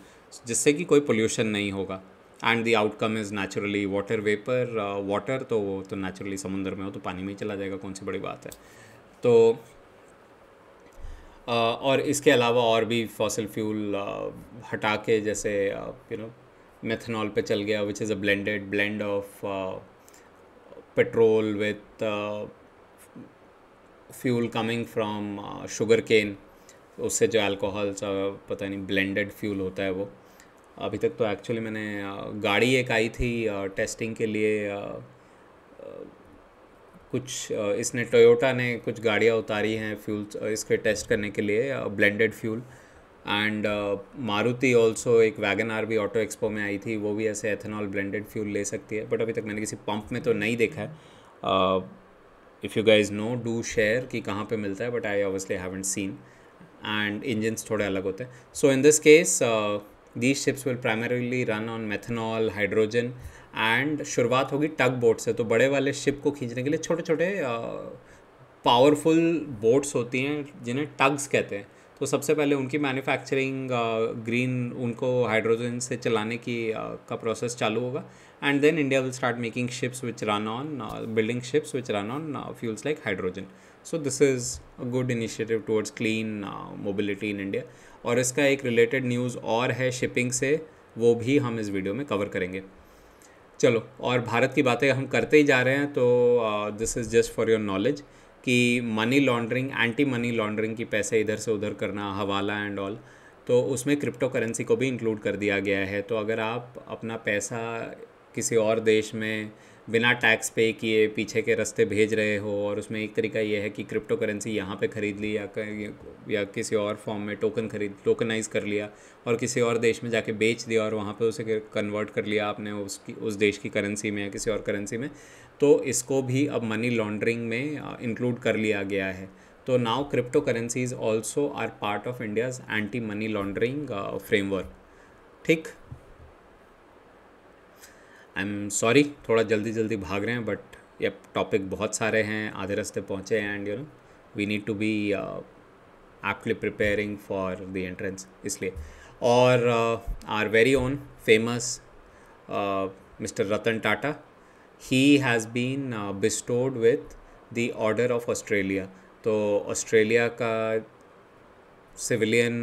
जिससे कि कोई पोल्यूशन नहीं होगा and the outcome is naturally water vapour water तो वो तो नेचुरली समुद्र में हो तो पानी में ही चला जाएगा कौन सी बड़ी बात है तो और इसके अलावा और भी फॉसिल फ्यूल हटा के जैसे यू नो मेथनॉल पे चल गया which is a blended blend of petrol with fuel coming from sugar cane उससे जो अल्कोहल पता नहीं ब्लेंडेड फ्यूल होता है वो अभी तक तो एक्चुअली मैंने गाड़ी एक आई थी टेस्टिंग के लिए कुछ इसने टोयोटा ने कुछ गाड़ियाँ उतारी हैं फ्यूल इसके टेस्ट करने के लिए blended fuel and Maruti also एक वैगन आर भी ऑटो एक्सपो में आई थी वो भी ऐसे एथेनॉल ब्लेंडेड फ्यूल ले सकती है बट अभी तक मैंने किसी पंप में तो नहीं देखा है if you guys know do share कि कहाँ पर मिलता है but I obviously haven't seen and engines थोड़े अलग होते हैं so in this case these ships will primarily run on methanol hydrogen and शुरुआत होगी टग बोट से तो बड़े वाले शिप को खींचने के लिए छोटे छोटे पावरफुल बोट्स होती हैं जिन्हें टग्स कहते हैं तो सबसे पहले उनकी मैन्युफैक्चरिंग ग्रीन उनको हाइड्रोजन से चलाने की uh, का प्रोसेस चालू होगा and then India will start making ships which run on building ships which run on fuels like hydrogen so this is a good initiative towards clean mobility in India और इसका एक related news और है shipping से वो भी हम इस वीडियो में कवर करेंगे चलो और भारत की बातें हम करते ही जा रहे हैं तो this is just for your knowledge कि money laundering anti money laundering की पैसे इधर से उधर करना हवाला एंड ऑल तो उसमें क्रिप्टो करेंसी को भी इंक्लूड कर दिया गया है तो अगर आप अपना पैसा किसी और देश में बिना टैक्स पे किए पीछे के रास्ते भेज रहे हो और उसमें एक तरीका ये है कि क्रिप्टो करेंसी यहाँ पे ख़रीद ली या या किसी और फॉर्म में टोकन खरीद टोकनाइज कर लिया और किसी और देश में जाके बेच दिया और वहाँ पे उसे कन्वर्ट कर लिया आपने उसकी उस देश की करेंसी में या किसी और करेंसी में तो इसको भी अब मनी लॉन्ड्रिंग में इंक्लूड कर लिया गया है तो now crypto currencies also are part of India's anti money laundering framework ठीक आई एम सॉरी थोड़ा जल्दी जल्दी भाग रहे हैं बट ये टॉपिक बहुत सारे हैं आधे रास्ते पहुँचे हैं and you know we need to be aptly preparing for the entrance इसलिए और our very own famous mister Ratan Tata he has been bestowed with the order of Australia तो ऑस्ट्रेलिया का सिविलियन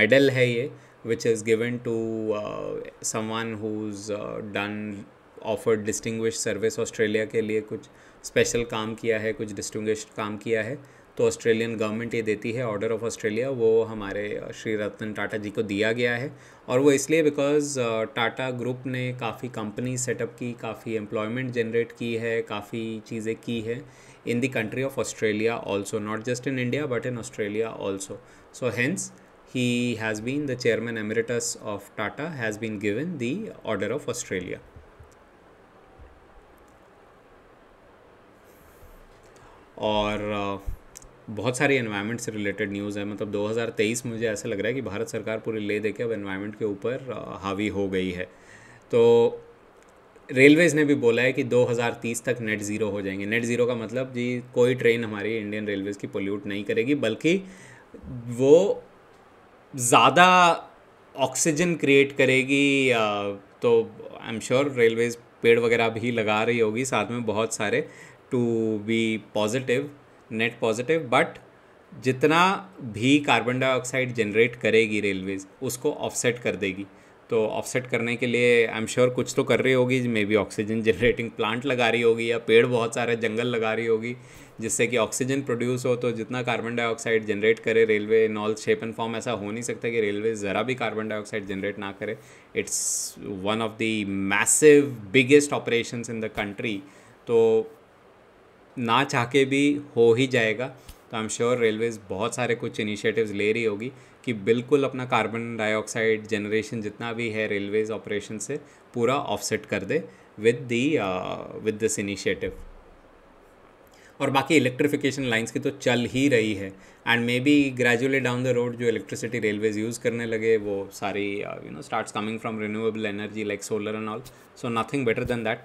मेडल uh, है ये which is given to uh, someone who's uh, done offer distinguish service Australia के लिए कुछ special काम किया है कुछ डिस्टिंग्विश काम किया है तो ऑस्ट्रेलियन गवर्नमेंट ये देती है ऑर्डर ऑफ ऑस्ट्रेलिया वो हमारे uh, श्री रतन टाटा जी को दिया गया है और वो इसलिए बिकॉज uh, टाटा ग्रुप ने काफ़ी कंपनी सेटअप की काफ़ी एम्प्लॉयमेंट जनरेट की है काफ़ी चीज़ें की है in the country of Australia also not just in India but in Australia also so hence He has been the chairman emeritus of Tata, has been given the Order of Australia. और uh, बहुत सारी environment से related news है मतलब 2023 मुझे ऐसा लग रहा है कि भारत सरकार पूरी ले दे के अब एनवायरनमेंट के ऊपर uh, हावी हो गई है तो रेलवेज़ ने भी बोला है कि 2030 तक नेट ज़ीरो हो जाएंगे नेट ज़ीरो का मतलब जी कोई ट्रेन हमारी इंडियन रेलवेज़ की पोल्यूट नहीं करेगी बल्कि वो ज़्यादा ऑक्सीजन क्रिएट करेगी तो आई एम श्योर रेलवेज पेड़ वगैरह भी लगा रही होगी साथ में बहुत सारे to be positive net positive but जितना भी कार्बन डाइऑक्साइड जनरेट करेगी रेलवेज उसको ऑफसेट कर देगी तो ऑफसेट करने के लिए आई एम श्योर कुछ तो कर रही होगी maybe oxygen generating plant लगा रही होगी या पेड़ बहुत सारे जंगल लगा रही होगी जिससे कि ऑक्सीजन प्रोड्यूस हो तो जितना कार्बन डाइऑक्साइड जनरेट करे railway in all shape and form ऐसा हो नहीं सकता कि रेलवे ज़रा भी कार्बन डाइऑक्साइड जनरेट ना करे it's one of the massive biggest operation in the country तो ना चाह के भी हो ही जाएगा तो आई एम श्योर रेलवेज़ बहुत सारे कुछ इनिशिएटिव्स ले रही होगी कि बिल्कुल अपना कार्बन डाइऑक्साइड जनरेशन जितना भी है रेलवेज़ ऑपरेशन से पूरा ऑफसेट कर दे with the with this initiative और बाकी इलेक्ट्रिफिकेशन लाइन्स की तो चल ही रही है and maybe gradually down the road जो इलेक्ट्रिसिटी रेलवेज यूज़ करने लगे वो सारी you know starts coming from renewable energy like solar and all so nothing better than that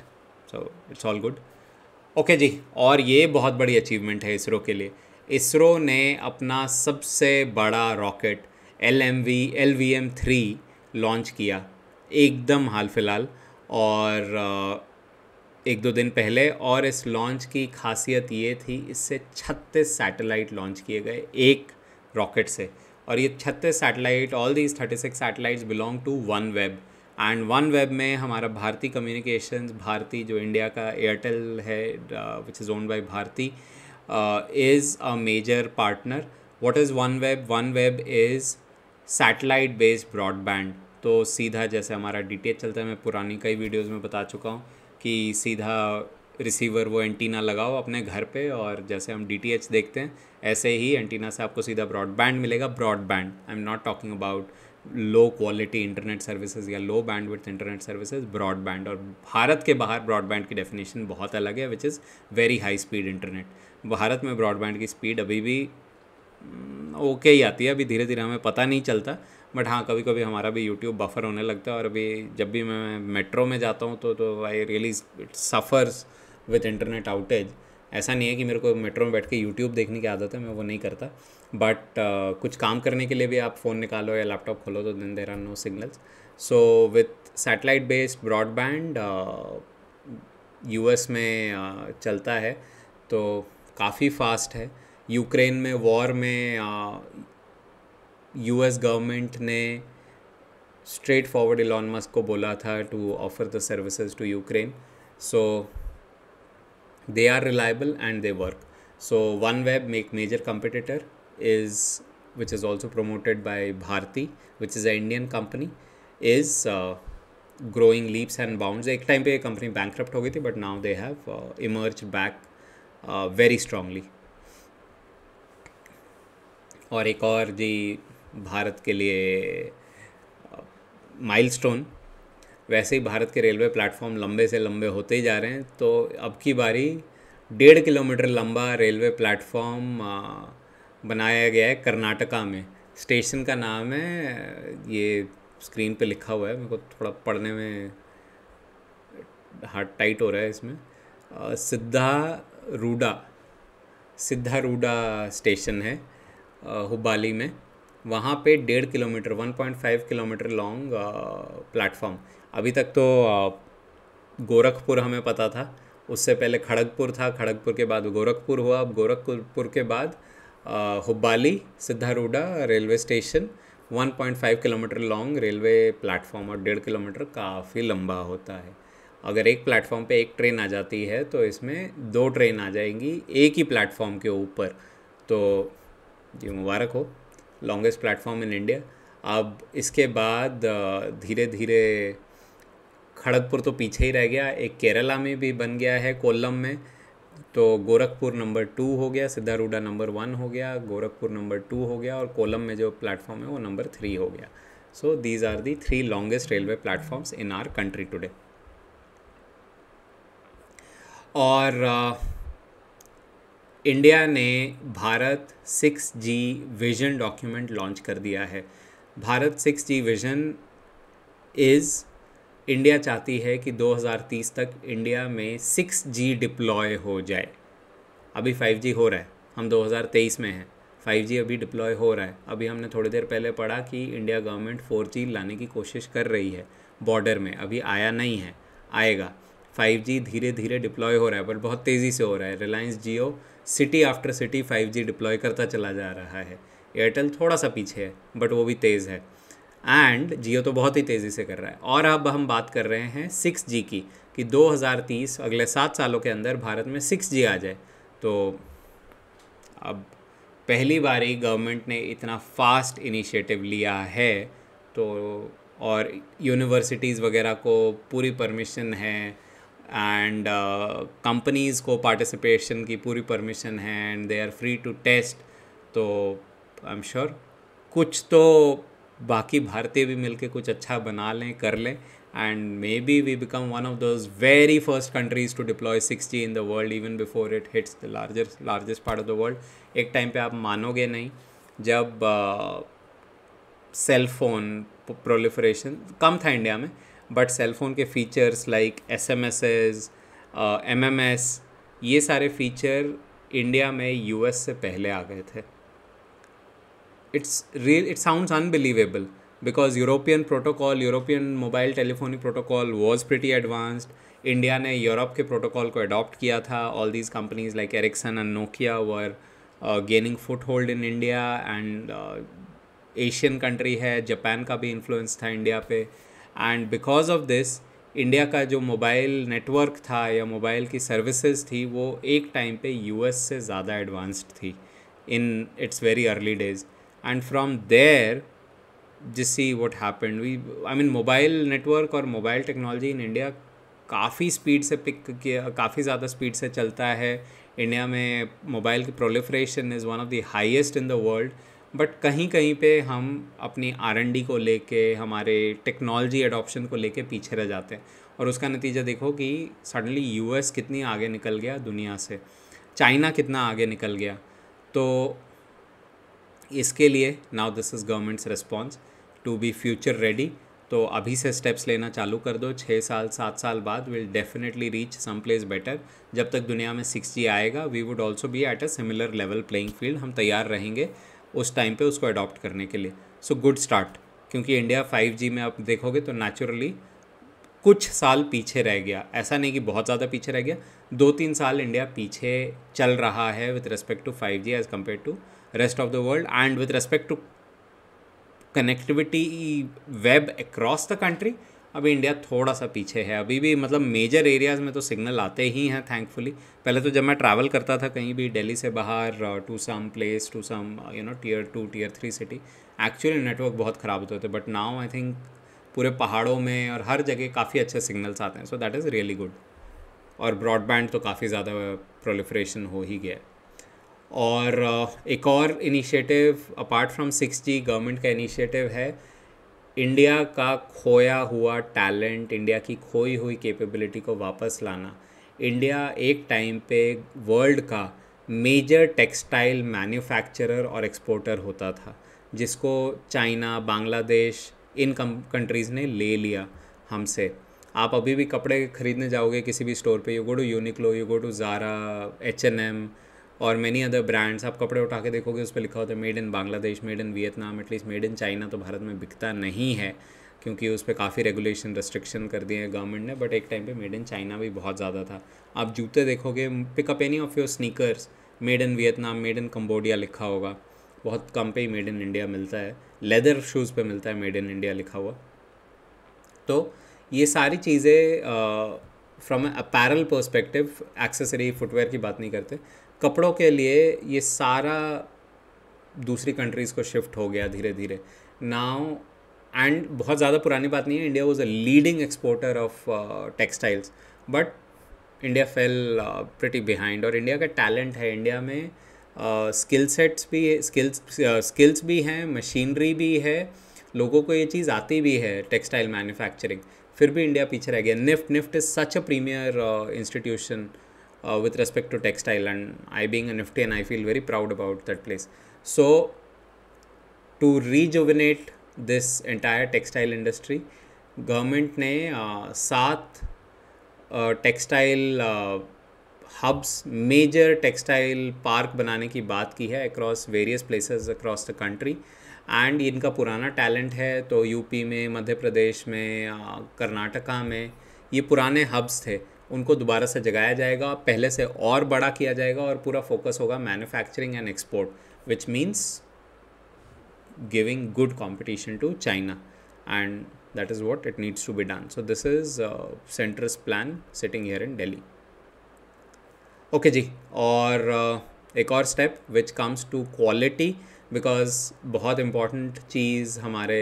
so it's all good okay जी और ये बहुत बड़ी अचीवमेंट है इसरो के लिए इसरो ने अपना सबसे बड़ा rocket L M V L V M three launch किया एकदम हाल फिलहाल और uh, एक दो दिन पहले और इस लॉन्च की खासियत ये थी इससे 36 सैटेलाइट लॉन्च किए गए एक रॉकेट से और ये 36 satellite all these 36 satellites belong to OneWeb and OneWeb में हमारा भारती कम्युनिकेशंस भारती जो इंडिया का एयरटेल है which is owned by Bharti is a major partner what is OneWeb OneWeb is satellite based broadband तो सीधा जैसे हमारा D चलता है मैं पुरानी कई वीडियोज़ में बता चुका हूँ कि सीधा रिसीवर वो एंटीना लगाओ अपने घर पे और जैसे हम डी देखते हैं ऐसे ही एंटीना से आपको सीधा ब्रॉडबैंड मिलेगा broadband I am not talking about low quality internet services या low with internet services broadband और भारत के बाहर ब्रॉडबैंड की डेफिनेशन बहुत अलग है which is very high speed internet Bharat में ब्रॉडबैंड की स्पीड अभी भी ओके mm, ही आती है अभी धीरे धीरे हमें पता नहीं चलता बट हाँ कभी कभी हमारा भी यूट्यूब बफर होने लगता है और अभी जब भी मैं मेट्रो में जाता हूँ तो तो I really it suffers with internet outage ऐसा नहीं है कि मेरे को मेट्रो में बैठ के यूट्यूब देखने की आदत है मैं वो नहीं करता बट uh, कुछ काम करने के लिए भी आप फ़ोन निकालो या लैपटॉप खोलो तो then there are no signals so with satellite based broadband US में uh, चलता है तो काफ़ी फास्ट है यूक्रेन में वॉर में uh, यू एस गवर्नमेंट ने स्ट्रेट फॉरवर्ड इलॉन मस्क को बोला था to offer the services to Ukraine so they are reliable and they work so OneWeb make major competitor is which is also promoted by Bharti which is a Indian company is growing leaps and bounds एक time पर company bankrupt हो गई थी but now they have emerge back very strongly और एक और जी भारत के लिए माइलस्टोन वैसे ही भारत के रेलवे प्लेटफॉर्म लंबे से लंबे होते ही जा रहे हैं तो अब की बारी डेढ़ किलोमीटर लंबा रेलवे प्लेटफॉर्म बनाया गया है कर्नाटका में स्टेशन का नाम है ये स्क्रीन पे लिखा हुआ है मेरे को थोड़ा पढ़ने में हार्ट टाइट हो रहा है इसमें सिद्धा रूडा सिद्धा रूडा स्टेशन है हुबाली में वहाँ पे डेढ़ किलोमीटर 1.5 किलोमीटर लॉन्ग प्लेटफॉर्म अभी तक तो गोरखपुर हमें पता था उससे पहले खड़गपुर था खड़गपुर के बाद गोरखपुर हुआ अब गोरखपुर के बाद Hubballi Siddharudha railway station 1.5 kilometre long railway platform और डेढ़ किलोमीटर काफ़ी लंबा होता है अगर एक प्लेटफॉर्म पे एक ट्रेन आ जाती है तो इसमें दो ट्रेन आ जाएंगी एक ही प्लेटफॉर्म के ऊपर तो ये मुबारक हो लॉन्गेस्ट प्लेटफॉर्म इन इंडिया अब इसके बाद धीरे धीरे खड़गपुर तो पीछे ही रह गया एक केरला में भी बन गया है कोल्लम में तो गोरखपुर नंबर टू हो गया सिद्धारूडा नंबर वन हो गया गोरखपुर नंबर टू हो गया और कोलम में जो प्लेटफॉर्म है वो नंबर थ्री हो गया so these are the three longest railway platforms in our country today और uh, इंडिया ने Bharat six G vision document launch कर दिया है Bharat six G vision is India चाहती है कि 2030 तक इंडिया में सिक्स जी डिप्लॉय हो जाए अभी फाइव जी हो रहा है हम 2023 में हैं फाइव जी अभी डिप्लॉय हो रहा है अभी हमने थोड़ी देर पहले पढ़ा कि इंडिया गवर्नमेंट फोर जी लाने की कोशिश कर रही है बॉर्डर में अभी आया नहीं है आएगा फाइव जी धीरे धीरे डिप्लॉय हो रहा है पर बहुत तेज़ी से हो रहा है Reliance Jio city after city 5G deploy करता चला जा रहा है एयरटेल थोड़ा सा पीछे है बट वो भी तेज़ है एंड जियो तो बहुत ही तेज़ी से कर रहा है और अब हम बात कर रहे हैं सिक्स जी की कि 2030 अगले सात सालों के अंदर भारत में सिक्स जी आ जाए तो अब पहली बार ही गवर्नमेंट ने इतना फास्ट इनिशिएटिव लिया है तो और यूनिवर्सिटीज़ वगैरह को पूरी परमिशन है एंड कंपनीज़ uh, को पार्टिसिपेशन की पूरी परमिशन है and they are free to test तो आई एम श्योर कुछ तो बाकी भारतीय भी मिलके कुछ अच्छा बना लें कर लें and maybe we become one of those very first countries to deploy six G in the world even before it hits the largest largest part of the world एक टाइम पे आप मानोगे नहीं जब सेल फोन प्रोलिफरेशन कम था India में but cellphone के features like S M S S M M S ये सारे फ़ीचर इंडिया में यू एस से पहले आ गए थे it's real it sound unbelievable because European protocol European mobile telephony protocol was pretty advanced India ने यूरोप के प्रोटोकॉल को अडॉप्ट किया था all these companies like Ericsson and Nokia were gaining foothold in India and Asian country है Japan का भी influence था India पे and because of this India का जो मोबाइल नेटवर्क था या मोबाइल की सर्विसेज थी वो एक टाइम पे यूएस से ज़्यादा एडवांस्ड थी in its very early days and from there see what happened we I mean mobile network और मोबाइल टेक्नोलॉजी इन इंडिया काफ़ी स्पीड से पिक किया काफ़ी ज़्यादा स्पीड से चलता है इंडिया में मोबाइल की proliferation is one of the highest in the world but कहीं कहीं पे हम अपनी आर एन डी को लेके हमारे टेक्नोलॉजी एडॉप्शन को लेके पीछे रह जाते हैं और उसका नतीजा देखो कि सडनली यू एस कितनी आगे निकल गया दुनिया से चाइना कितना आगे निकल गया तो इसके लिए now this is government's response to be future ready तो अभी से स्टेप्स लेना चालू कर दो छः साल सात साल बाद will definitely reach some place better जब तक दुनिया में सिक्स जी आएगा we would also be at a similar level playing field हम तैयार रहेंगे उस टाइम पे उसको अडॉप्ट करने के लिए सो गुड स्टार्ट क्योंकि इंडिया 5G में आप देखोगे तो नेचुरली कुछ साल पीछे रह गया ऐसा नहीं कि बहुत ज़्यादा पीछे रह गया दो तीन साल इंडिया पीछे चल रहा है with respect to five G as compared to rest of the world and with respect to connectivity web across the country अब इंडिया थोड़ा सा पीछे है अभी भी मतलब मेजर एरियाज़ में तो सिग्नल आते ही हैं थैंकफुली पहले तो जब मैं ट्रैवल करता था कहीं भी दिल्ली से बाहर to some place to some you know tier two tier three city actually network बहुत ख़राब होते थे बट नाउ आई थिंक पूरे पहाड़ों में और हर जगह काफ़ी अच्छे सिग्नल्स आते हैं so that is really good और ब्रॉडबैंड तो काफ़ी ज़्यादा प्रोलिफ्रेशन हो ही गया और uh, एक और initiative apart from six G government का इनिशिएटिव है इंडिया का खोया हुआ टैलेंट इंडिया की खोई हुई कैपेबिलिटी को वापस लाना इंडिया एक टाइम पे वर्ल्ड का मेजर टेक्सटाइल मैन्युफैक्चरर और एक्सपोर्टर होता था जिसको China Bangladesh income countries ने ले लिया हमसे आप अभी भी कपड़े ख़रीदने जाओगे किसी भी स्टोर पे you go to Uniqlo you go to Zara H and M और मैनी अदर ब्रांड्स आप कपड़े उठा के देखोगे उस पर लिखा होता है made in Bangladesh made in Vietnam at least made in China तो भारत में बिकता नहीं है क्योंकि उस पर काफ़ी रेगुलेशन रेस्ट्रिक्शन कर दिए हैं गवर्नमेंट ने बट एक टाइम पे मेड इन चाइना भी बहुत ज़्यादा था आप जूते देखोगे pick up any of your sneakers made in Vietnam made in Cambodia लिखा होगा बहुत कम पे ही मेड इन इंडिया मिलता है लेदर शूज़ पे मिलता है मेड इन इंडिया लिखा हुआ तो ये सारी चीज़ें from a apparel perspective accessory footwear की बात नहीं करते कपड़ों के लिए ये सारा दूसरी कंट्रीज़ को शिफ्ट हो गया धीरे धीरे नाउ एंड बहुत ज़्यादा पुरानी बात नहीं है India was a leading exporter of textiles but India fell pretty behind और इंडिया का टैलेंट है इंडिया में स्किल uh, सेट्स भी स्किल्स स्किल्स uh, भी हैं मशीनरी भी है लोगों को ये चीज़ आती भी है टेक्सटाइल मैन्युफैक्चरिंग फिर भी इंडिया पीछे रह गया NIFT NIFT is such a premier institution uh, with respect to textile and I being a nifty and I feel very proud about that place. So to rejuvenate this entire textile industry government ne sat uh, textile uh, hubs major textile park banane ki baat ki hai across various places across the country and इनका पुराना talent है तो UP में मध्य प्रदेश में कर्नाटका में ये पुराने hubs थे उनको दोबारा से जगाया जाएगा पहले से और बड़ा किया जाएगा और पूरा फोकस होगा manufacturing and export which means giving good competition to China and that is what it needs to be done so this is centre's plan sitting here in Delhi okay जी और uh, एक और step which comes to quality because बहुत important चीज़ हमारे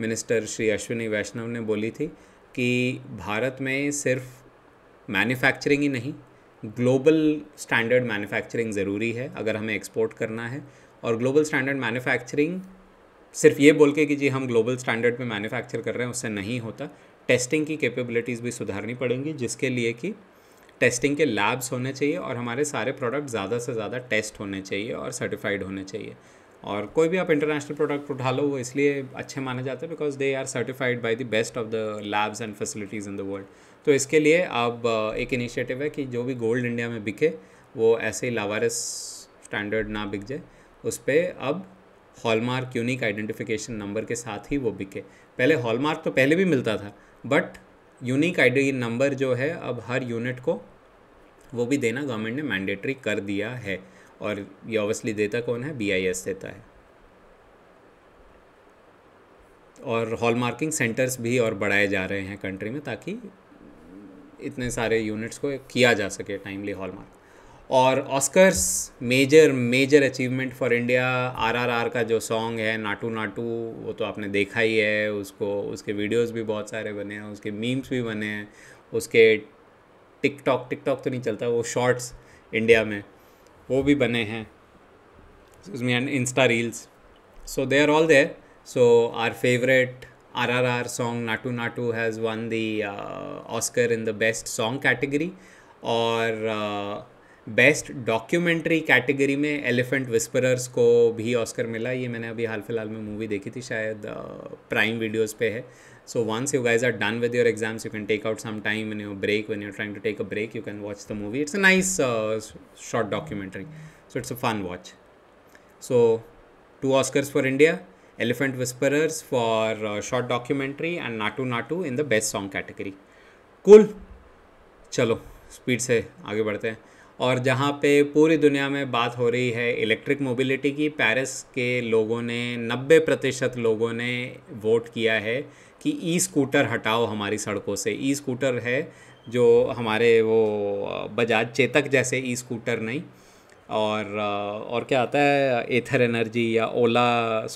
minister uh, Shri Ashwini Vaishnaw ने बोली थी कि भारत में सिर्फ मैन्युफैक्चरिंग ही नहीं ग्लोबल स्टैंडर्ड मैन्युफैक्चरिंग ज़रूरी है अगर हमें एक्सपोर्ट करना है और ग्लोबल स्टैंडर्ड मैन्युफैक्चरिंग सिर्फ ये बोल के कि जी हम ग्लोबल स्टैंडर्ड में मैन्युफैक्चर कर रहे हैं उससे नहीं होता टेस्टिंग की कैपेबिलिटीज़ भी सुधारनी पड़ेंगी जिसके लिए कि टेस्टिंग के लैब्स होने चाहिए और हमारे सारे प्रोडक्ट ज़्यादा से ज़्यादा टेस्ट होने चाहिए और सर्टिफाइड होने चाहिए और कोई भी आप इंटरनेशनल प्रोडक्ट उठा लो वो इसलिए अच्छे माने जाते हैं because they are certified by the best of the labs and facilities in the world तो इसके लिए अब एक इनिशिएटिव है कि जो भी गोल्ड इंडिया में बिके वो ऐसे ही लावारस स्टैंडर्ड ना बिक जाए उस पर अब हॉलमार्क यूनिक आइडेंटिफिकेशन नंबर के साथ ही वो बिके पहले हॉलमार्क तो पहले भी मिलता था बट यूनिक आईडी नंबर जो है अब हर यूनिट को वो भी देना गवर्नमेंट ने मैंडेटरी कर दिया है और ये ऑब्वियसली देता कौन है बी आई एस देता है और हॉल मार्किंग सेंटर्स भी और बढ़ाए जा रहे हैं कंट्री में ताकि इतने सारे यूनिट्स को किया जा सके टाइमली हॉल मार्क और Oscars major major achievement for India RRR का जो सॉन्ग है नाटू नाटू वो तो आपने देखा ही है उसको उसके वीडियोस भी बहुत सारे बने हैं उसके मीम्स भी बने हैं उसके टिकटॉक टिकटॉक तो नहीं चलता वो शॉर्ट्स इंडिया में वो भी बने हैं and Insta reels so they are all there so our favourite R R song Naatu Naatu has won the Oscar in the best song category और बेस्ट डॉक्यूमेंट्री कैटेगरी में एलिफेंट विस्परर्स को भी ऑस्कर मिला ये मैंने अभी हाल फिलहाल में मूवी देखी थी शायद प्राइम uh, वीडियोस पे है So once you guys are done with your exams, you can take out some time in your break. When you're trying to take a break, you can watch the movie. It's a nice uh, short documentary. So it's a fun watch. So two Oscars for India, Elephant Whisperers for uh, short documentary and Natu Natu in the best song category. Cool. chalo speed se aage badhte hain और जहाँ पे पूरी दुनिया में बात हो रही है इलेक्ट्रिक मोबिलिटी की पेरिस के लोगों ने 90 प्रतिशत लोगों ने वोट किया है कि ई स्कूटर हटाओ हमारी सड़कों से ई स्कूटर है जो हमारे वो बजाज चेतक जैसे ई स्कूटर नहीं और और क्या आता है एथर एनर्जी या ओला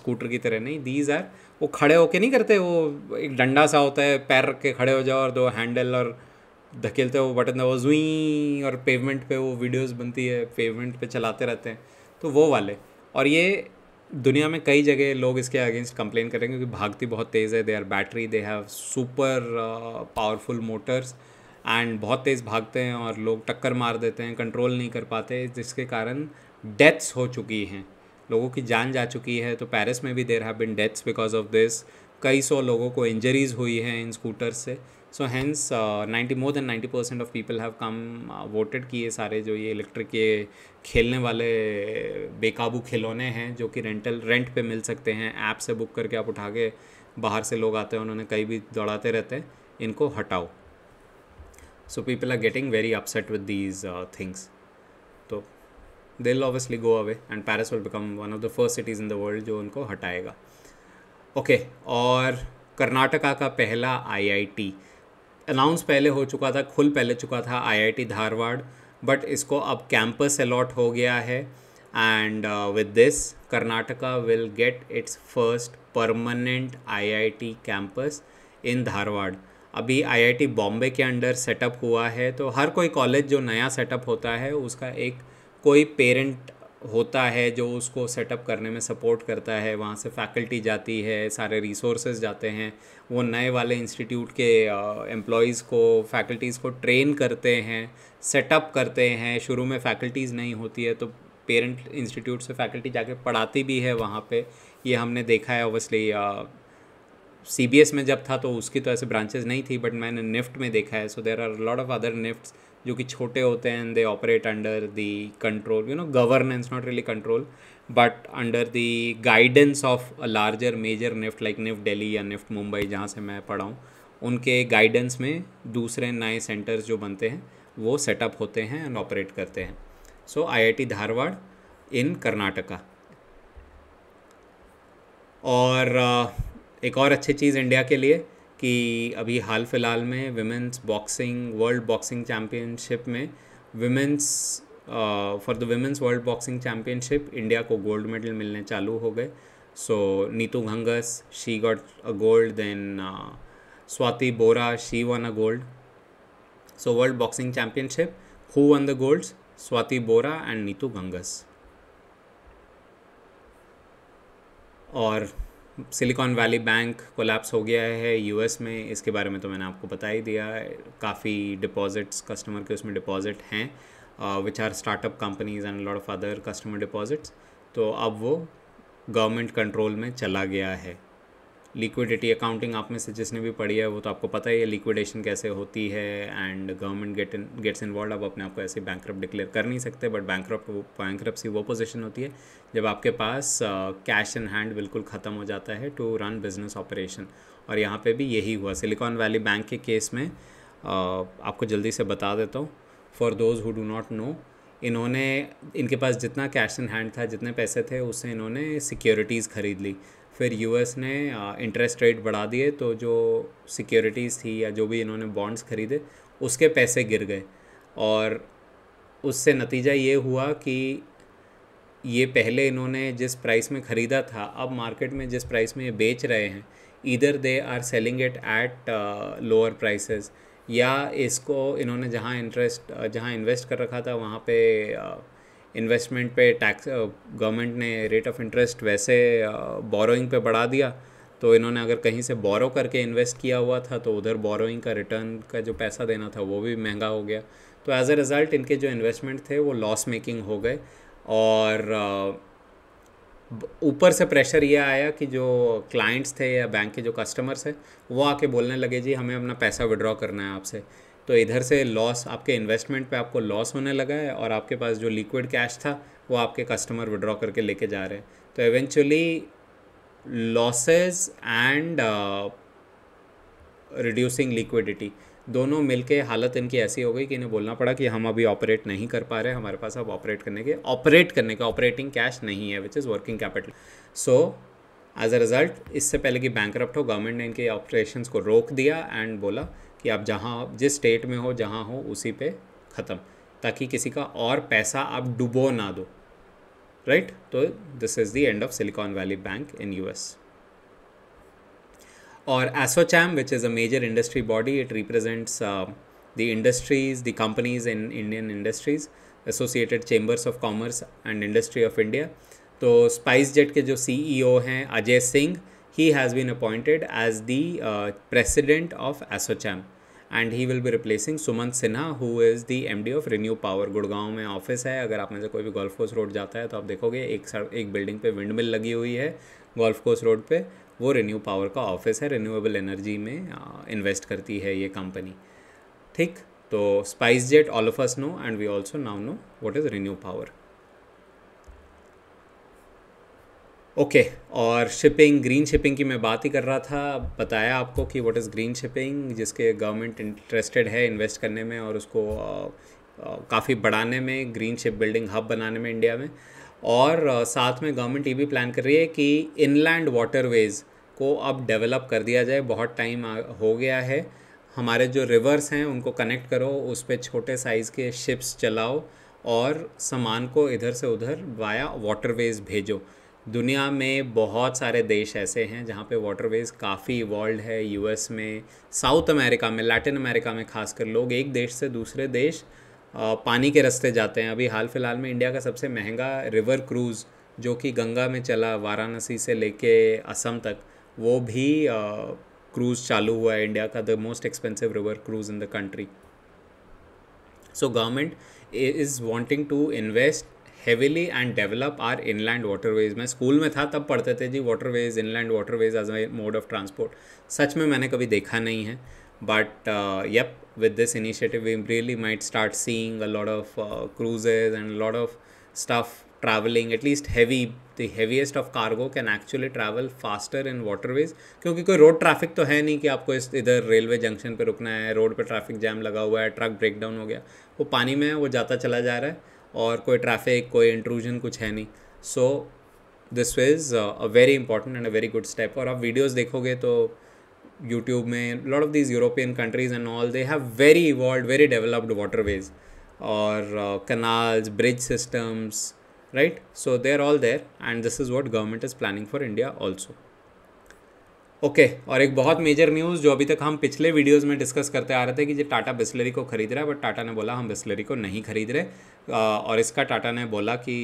स्कूटर की तरह नहीं दीज आर वो खड़े होके नहीं करते वो एक डंडा सा होता है पैर रख के खड़े हो जाओ और दो हैंडल और धकेलते वो बटन दबाओ जुई और पेवमेंट पे वो वीडियोस बनती है पेवमेंट पे चलाते रहते हैं तो वो वाले और ये दुनिया में कई जगह लोग इसके अगेंस्ट कंप्लेन करेंगे क्योंकि भागती बहुत तेज़ है they are battery they have super powerful motors and बहुत तेज़ भागते हैं और लोग टक्कर मार देते हैं कंट्रोल नहीं कर पाते जिसके कारण डेथ्स हो चुकी हैं लोगों की जान जा चुकी है तो पेरिस में भी there have been deaths because of this कई सौ लोगों को इंजरीज हुई हैं इन स्कूटर्स से so hence ninety more than ninety percent of people have come voted किए सारे जो ये इलेक्ट्रिक के खेलने वाले uh, बेकाबू खिलौने हैं जो कि रेंटल रेंट पे मिल सकते हैं ऐप से बुक करके आप उठा के बाहर से लोग आते हैं उन्होंने कहीं भी दौड़ाते रहते हैं इनको हटाओ so people are getting very upset with these things तो they obviously go away and Paris will become one of the first cities in the world जो उनको हटाएगा ओके okay, और कर्नाटका का पहला आईआईटी आई टी अनाउंस पहले हो चुका था खुल पहले चुका था आईआईटी धारवाड़ बट इसको अब कैंपस अलॉट हो गया है and with this Karnataka will get its first permanent IIT campus in Dharwad अभी आईआईटी बॉम्बे के अंडर सेटअप हुआ है तो हर कोई कॉलेज जो नया सेटअप होता है उसका एक कोई पेरेंट होता है जो उसको सेटअप करने में सपोर्ट करता है वहाँ से फैकल्टी जाती है सारे रिसोर्सेज जाते हैं वो नए वाले इंस्टीट्यूट के एम्प्लॉयज़ को फैकल्टीज़ को ट्रेन करते हैं सेटअप करते हैं शुरू में फैकल्टीज़ नहीं होती है तो पेरेंट इंस्टीट्यूट से फैकल्टी जाके पढ़ाती भी है वहाँ पे ये हमने देखा है ओबियसली सी बी एस में जब था तो उसकी तो ऐसे ब्रांचेज नहीं थी बट मैंने निफ्ट में देखा है so there are lot of other NIFTs जो कि छोटे होते हैं they operate under the control you know governance not really control but under the guidance of a larger major NIFT like NIFT Delhi या निफ्ट मुंबई जहाँ से मैं पढ़ा हूँ उनके गाइडेंस में दूसरे नए सेंटर्स जो बनते हैं वो सेटअप होते हैं एंड ऑपरेट करते हैं so IIT Dharwad in Karnataka और uh, एक और अच्छी चीज़ इंडिया के लिए कि अभी हाल फिलहाल में women's boxing world boxing championship में women's for the women's world boxing championship India को गोल्ड मेडल मिलने चालू हो गए so Nitu Ghanghas she got a gold then Swati Bora she won a gold so world boxing championship who won the golds Swati Bora and Nitu Ghanghas और Silicon Valley bank collapse हो गया है US में इसके बारे में तो मैंने आपको बता ही दिया काफ़ी डिपॉजिट्स कस्टमर के उसमें डिपॉजिट हैं which are startup companies and lot of other customer deposits तो अब वो गवर्नमेंट कंट्रोल में चला गया है लिक्विडिटी अकाउंटिंग आप में से जिसने भी पढ़ी है वो तो आपको पता ही है लिक्विडेशन कैसे होती है and government get gets involve आप अपने आप को ऐसे बैंक डिक्लेयर कर नहीं सकते बट बैंक बैंक वो पोजिशन होती है जब आपके पास कैश इन हैंड बिल्कुल ख़त्म हो जाता है टू रन बिजनेस ऑपरेशन और यहाँ पे भी यही हुआ सिलिकॉन वैली बैंक के केस में uh, आपको जल्दी से बता देता हूँ for those who do not know इन्होंने इनके पास जितना कैश इन हैंड था जितने पैसे थे उससे इन्होंने सिक्योरिटीज़ खरीद ली फिर यूएस ने इंटरेस्ट रेट बढ़ा दिए तो जो सिक्योरिटीज़ थी या जो भी इन्होंने बॉन्ड्स ख़रीदे उसके पैसे गिर गए और उससे नतीजा ये हुआ कि ये पहले इन्होंने जिस प्राइस में ख़रीदा था अब मार्केट में जिस प्राइस में ये बेच रहे हैं इधर they are selling it at lower prices या इसको इन्होंने जहाँ इंटरेस्ट जहाँ इन्वेस्ट कर रखा था वहाँ पे uh, इन्वेस्टमेंट पे टैक्स गवर्नमेंट uh, ने रेट ऑफ इंटरेस्ट वैसे बोरोइंग uh, पे बढ़ा दिया तो इन्होंने अगर कहीं से बोरो करके इन्वेस्ट किया हुआ था तो उधर बोरोइंग का रिटर्न का जो पैसा देना था वो भी महंगा हो गया तो एज अ रिज़ल्ट इनके जो इन्वेस्टमेंट थे वो लॉस मेकिंग हो गए और uh, ऊपर से प्रेशर ये आया कि जो क्लाइंट्स थे या बैंक के जो कस्टमर्स हैं वो आके बोलने लगे जी हमें अपना पैसा विड्रॉ करना है आपसे तो इधर से लॉस आपके इन्वेस्टमेंट पे आपको लॉस होने लगा है और आपके पास जो लिक्विड कैश था वो आपके कस्टमर विड्रॉ करके लेके जा रहे हैं तो eventually losses and reducing liquidity दोनों मिलके हालत इनकी ऐसी हो गई कि इन्हें बोलना पड़ा कि हम अभी ऑपरेट नहीं कर पा रहे हमारे पास अब ऑपरेट करने के ऑपरेट करने का ऑपरेटिंग कैश नहीं है which is working capital so as a result इससे पहले कि बैंक हो गवर्नमेंट ने इनके ऑपरेशन को रोक दिया एंड बोला कि आप जहाँ जिस स्टेट में हो जहाँ हो उसी पे ख़त्म ताकि किसी का और पैसा आप डुबो ना दो राइट तो this is the end of Silicon Valley Bank in US और ASSOCHAM which is a major industry body it represents the industries the companies in Indian industries associated chambers of commerce and industry of India तो SpiceJet के जो CEO e हैं Ajay Singh he has been appointed as the uh, president of ASOCHAM and he will be replacing Suman Sinha who is the M D of ReNew Power Gurgaon में office है अगर आप में से कोई भी गोल्फ road रोड जाता है तो आप देखोगे एक building pe बिल्डिंग पे hui hai लगी हुई है गोल्फ रोड वो रिन्यू पावर का ऑफिस है रिन्यूएबल एनर्जी में इन्वेस्ट uh, करती है ये कंपनी ठीक तो SpiceJet all of us know and we also now know what is ReNew Power okay okay, और शिपिंग ग्रीन शिपिंग की मैं बात ही कर रहा था बताया आपको कि व्हाट इज़ ग्रीन शिपिंग जिसके गवर्नमेंट इंटरेस्टेड है इन्वेस्ट करने में और उसको काफ़ी बढ़ाने में ग्रीन शिप बिल्डिंग हब बनाने में इंडिया में और साथ में गवर्नमेंट ये भी प्लान कर रही है कि इनलैंड वाटरवेज़ को अब डेवलप कर दिया जाए बहुत टाइम हो गया है हमारे जो रिवर्स हैं उनको कनेक्ट करो उस पर छोटे साइज़ के शिप्स चलाओ और सामान को इधर से उधर वाया वाटरवेज़ भेजो दुनिया में बहुत सारे देश ऐसे हैं जहाँ पे वाटरवेज काफ़ी इवॉल्व है यूएस में साउथ अमेरिका में लैटिन अमेरिका में खासकर लोग एक देश से दूसरे देश पानी के रास्ते जाते हैं अभी हाल फिलहाल में इंडिया का सबसे महंगा रिवर क्रूज़ जो कि गंगा में चला वाराणसी से लेके असम तक वो भी क्रूज़ चालू हुआ है इंडिया का the most expensive river cruise in the country so government is wanting to invest heavily and develop our inland waterways मैं स्कूल में था तब पढ़ते थे जी waterways inland waterways as a mode of transport सच में मैंने कभी देखा नहीं है but yup with this initiative we really might start seeing a lot of cruises and lot of stuff travelling at least heavy the heaviest of cargo can actually travel faster in waterways क्योंकि कोई road traffic तो है नहीं कि आपको इस इधर railway junction पर रुकना है रोड पर ट्रैफिक जैम लगा हुआ है ट्रक ब्रेक डाउन हो गया वो पानी में वो जाता चला जा रहा है और कोई ट्रैफिक कोई इंट्रूजन कुछ है नहीं so this is a very important and a very good step और आप वीडियोज़ देखोगे तो यूट्यूब में lot of these European countries and all they have very evolve very developed waterways और canals bridge systems right so they are all there and this is what government is planning for India also okay okay, और एक बहुत major news जो अभी तक हम पिछले videos में डिस्कस करते आ रहे थे कि जो टाटा बिस्लरी को खरीद रहा है बट टाटा ने बोला हम बिस्लरी को नहीं खरीद रहे और इसका टाटा ने बोला कि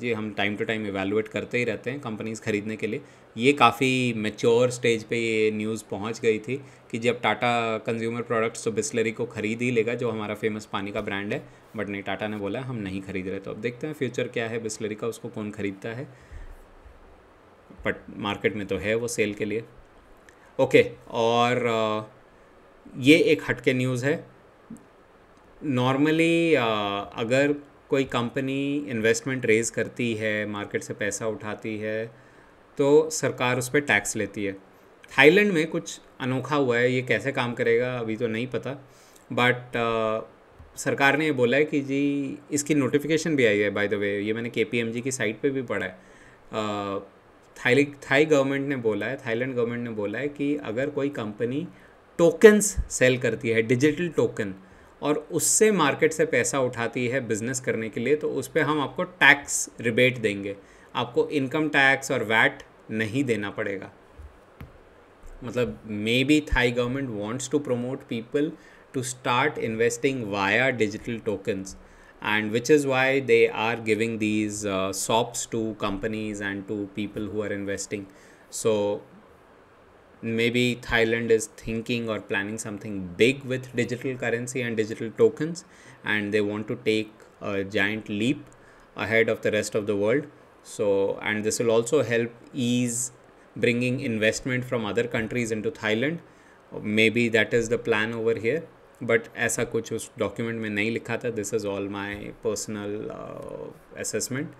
जी हम टाइम टू टाइम इवेलुएट करते ही रहते हैं कंपनीज खरीदने के लिए ये काफ़ी मेच्योर स्टेज पे ये न्यूज़ पहुंच गई थी कि जब टाटा कंज्यूमर प्रोडक्ट्स तो बिस्लरी को खरीद ही लेगा जो हमारा फेमस पानी का ब्रांड है बट नहीं टाटा ने बोला हम नहीं खरीद रहे तो अब देखते हैं फ्यूचर क्या है बिस्लरी का उसको कौन खरीदता है बट मार्केट में तो है वो सेल के लिए ओके और ये एक हटके न्यूज़ है नॉर्मली अगर कोई कंपनी इन्वेस्टमेंट रेज़ करती है मार्केट से पैसा उठाती है तो सरकार उस पर टैक्स लेती है थाईलैंड में कुछ अनोखा हुआ है ये कैसे काम करेगा अभी तो नहीं पता बट सरकार ने ये बोला है कि जी इसकी नोटिफिकेशन भी आई है बाय द वे ये मैंने के की साइट पे भी पढ़ा है थाई थाई गवर्नमेंट ने बोला है थाईलैंड गवर्नमेंट ने बोला है कि अगर कोई कंपनी टोकन्स सेल करती है डिजिटल टोकन और उससे मार्केट से पैसा उठाती है बिज़नेस करने के लिए तो उस पर हम आपको टैक्स रिबेट देंगे आपको इनकम टैक्स और वैट नहीं देना पड़ेगा मतलब maybe Thai government wants to promote people to start investing via digital tokens and which is why they are giving these uh, sops to companies and to people who are investing so maybe thailand is thinking or planning something big with digital currency and digital tokens and they want to take a giant leap ahead of the rest of the world so and this will also help ease bringing investment from other countries into thailand maybe that is the plan over here but ऐसा कुछ उस document में नहीं लिखा था this is all my personal assessment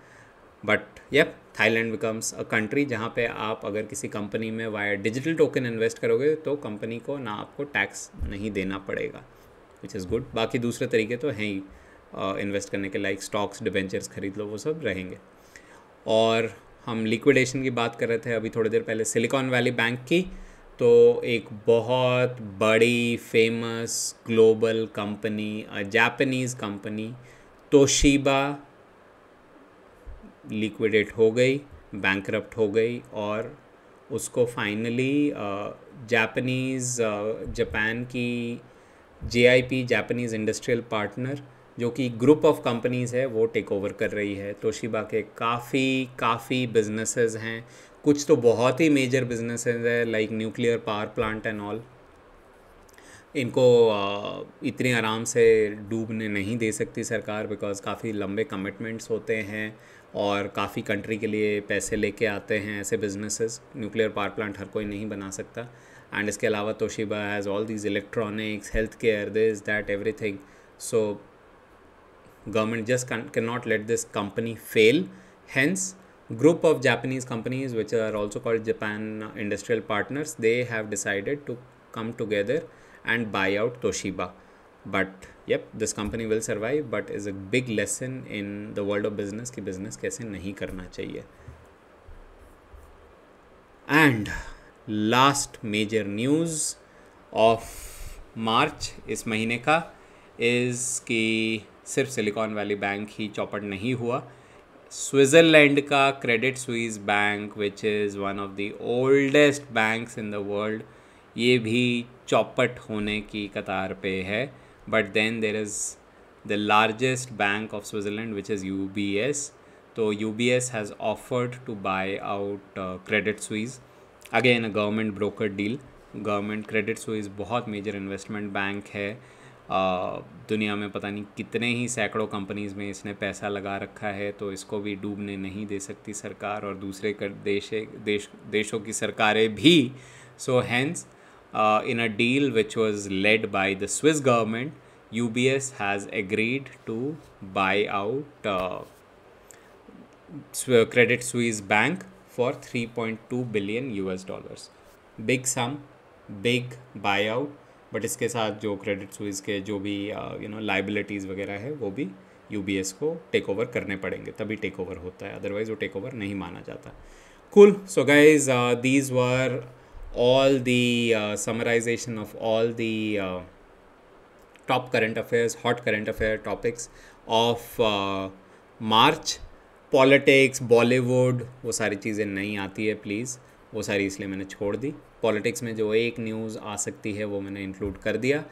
but yup Thailand becomes a country जहाँ पे आप अगर किसी कंपनी में वाया डिजिटल टोकन इन्वेस्ट करोगे तो कंपनी को ना आपको टैक्स नहीं देना पड़ेगा विच इज़ गुड बाकी दूसरे तरीके तो हैं ही इन्वेस्ट uh, करने के लाइक स्टॉक्स डिबेंचर्स खरीद लो वो सब रहेंगे और हम लिक्विडेशन की बात कर रहे थे अभी थोड़ी देर पहले सिलिकॉन वैली बैंक की तो एक बहुत बड़ी famous global company Japanese company Toshiba liquidate हो गई बैंक हो गई और उसको फाइनली जापानीज़ जापान की J I P Japanese industrial partner जो कि ग्रुप ऑफ कंपनीज़ है वो टेक ओवर कर रही है तोशिबा के काफ़ी काफ़ी बिजनेसेस हैं कुछ तो बहुत ही मेजर बिजनेस है like nuclear power plant and all इनको इतने आराम से डूबने नहीं दे सकती सरकार बिकॉज़ काफ़ी लंबे कमिटमेंट्स होते हैं और काफ़ी कंट्री के लिए पैसे लेके आते हैं ऐसे बिजनेसेस न्यूक्लियर पावर प्लांट हर कोई नहीं बना सकता एंड इसके अलावा Toshiba has all these electronics health care this that everything so government just can not let this company fail hence group of Japanese companies, which are also called Japan Industrial Partners, they have decided to come together and buy out Toshiba. But yep, this company will survive, but is a big lesson in the world of business ki business kaise nahi karna chahiye. And last major news of March, is Mahineka is is कि सिर्फ silicon Valley bank ही चौपट नहीं हुआ Switzerland का Credit Swiss bank which is one of the oldest banks in the world ये भी चौपट होने की कतार पे है but then there is the largest bank of Switzerland which is U B S तो U B S has offered to buy out Credit Swiss again a government broker deal government Credit Suisse बहुत major investment bank है दुनिया में पता नहीं कितने ही सैकड़ों companies में इसने पैसा लगा रखा है तो इसको भी डूबने नहीं दे सकती सरकार और दूसरे कर देश देश देशों की सरकारें भी so hence in a deal which was led by the Swiss government U B S has agreed to buy out Credit Swiss bank for three point billion U S dollars big sum big buy out but इसके साथ जो credit Suisse के जो भी you know liabilities वगैरह है वो भी यू को टेक ओवर करने पड़ेंगे तभी टेक ओवर होता है अदरवाइज़ वो टेक ओवर नहीं माना जाता कुल so guys these were all the summarization of all the top current affairs hot current affair topics of March politics Bollywood वो सारी चीज़ें नहीं आती है प्लीज़ वो सारी इसलिए मैंने छोड़ दी पॉलिटिक्स में जो एक न्यूज़ आ सकती है वो मैंने इंक्लूड कर दिया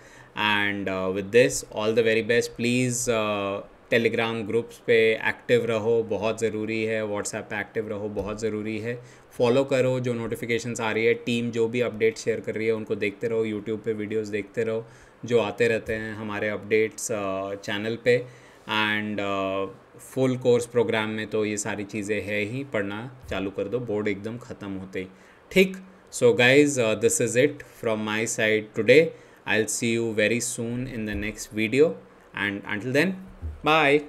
and with this all the very best please Telegram groups पे एक्टिव रहो बहुत ज़रूरी है व्हाट्सएप पे एक्टिव रहो बहुत ज़रूरी है फॉलो करो जो नोटिफिकेशंस आ रही है टीम जो भी अपडेट शेयर कर रही है उनको देखते रहो यूट्यूब पे वीडियोस देखते रहो जो आते रहते हैं हमारे अपडेट्स चैनल uh, पे एंड फुल कोर्स प्रोग्राम में तो ये सारी चीज़ें है ही पढ़ना चालू कर दो बोर्ड एकदम ख़त्म होते ही ठीक So guys, uh, this is it from my side today. I'll see you very soon in the next video. And until then, bye.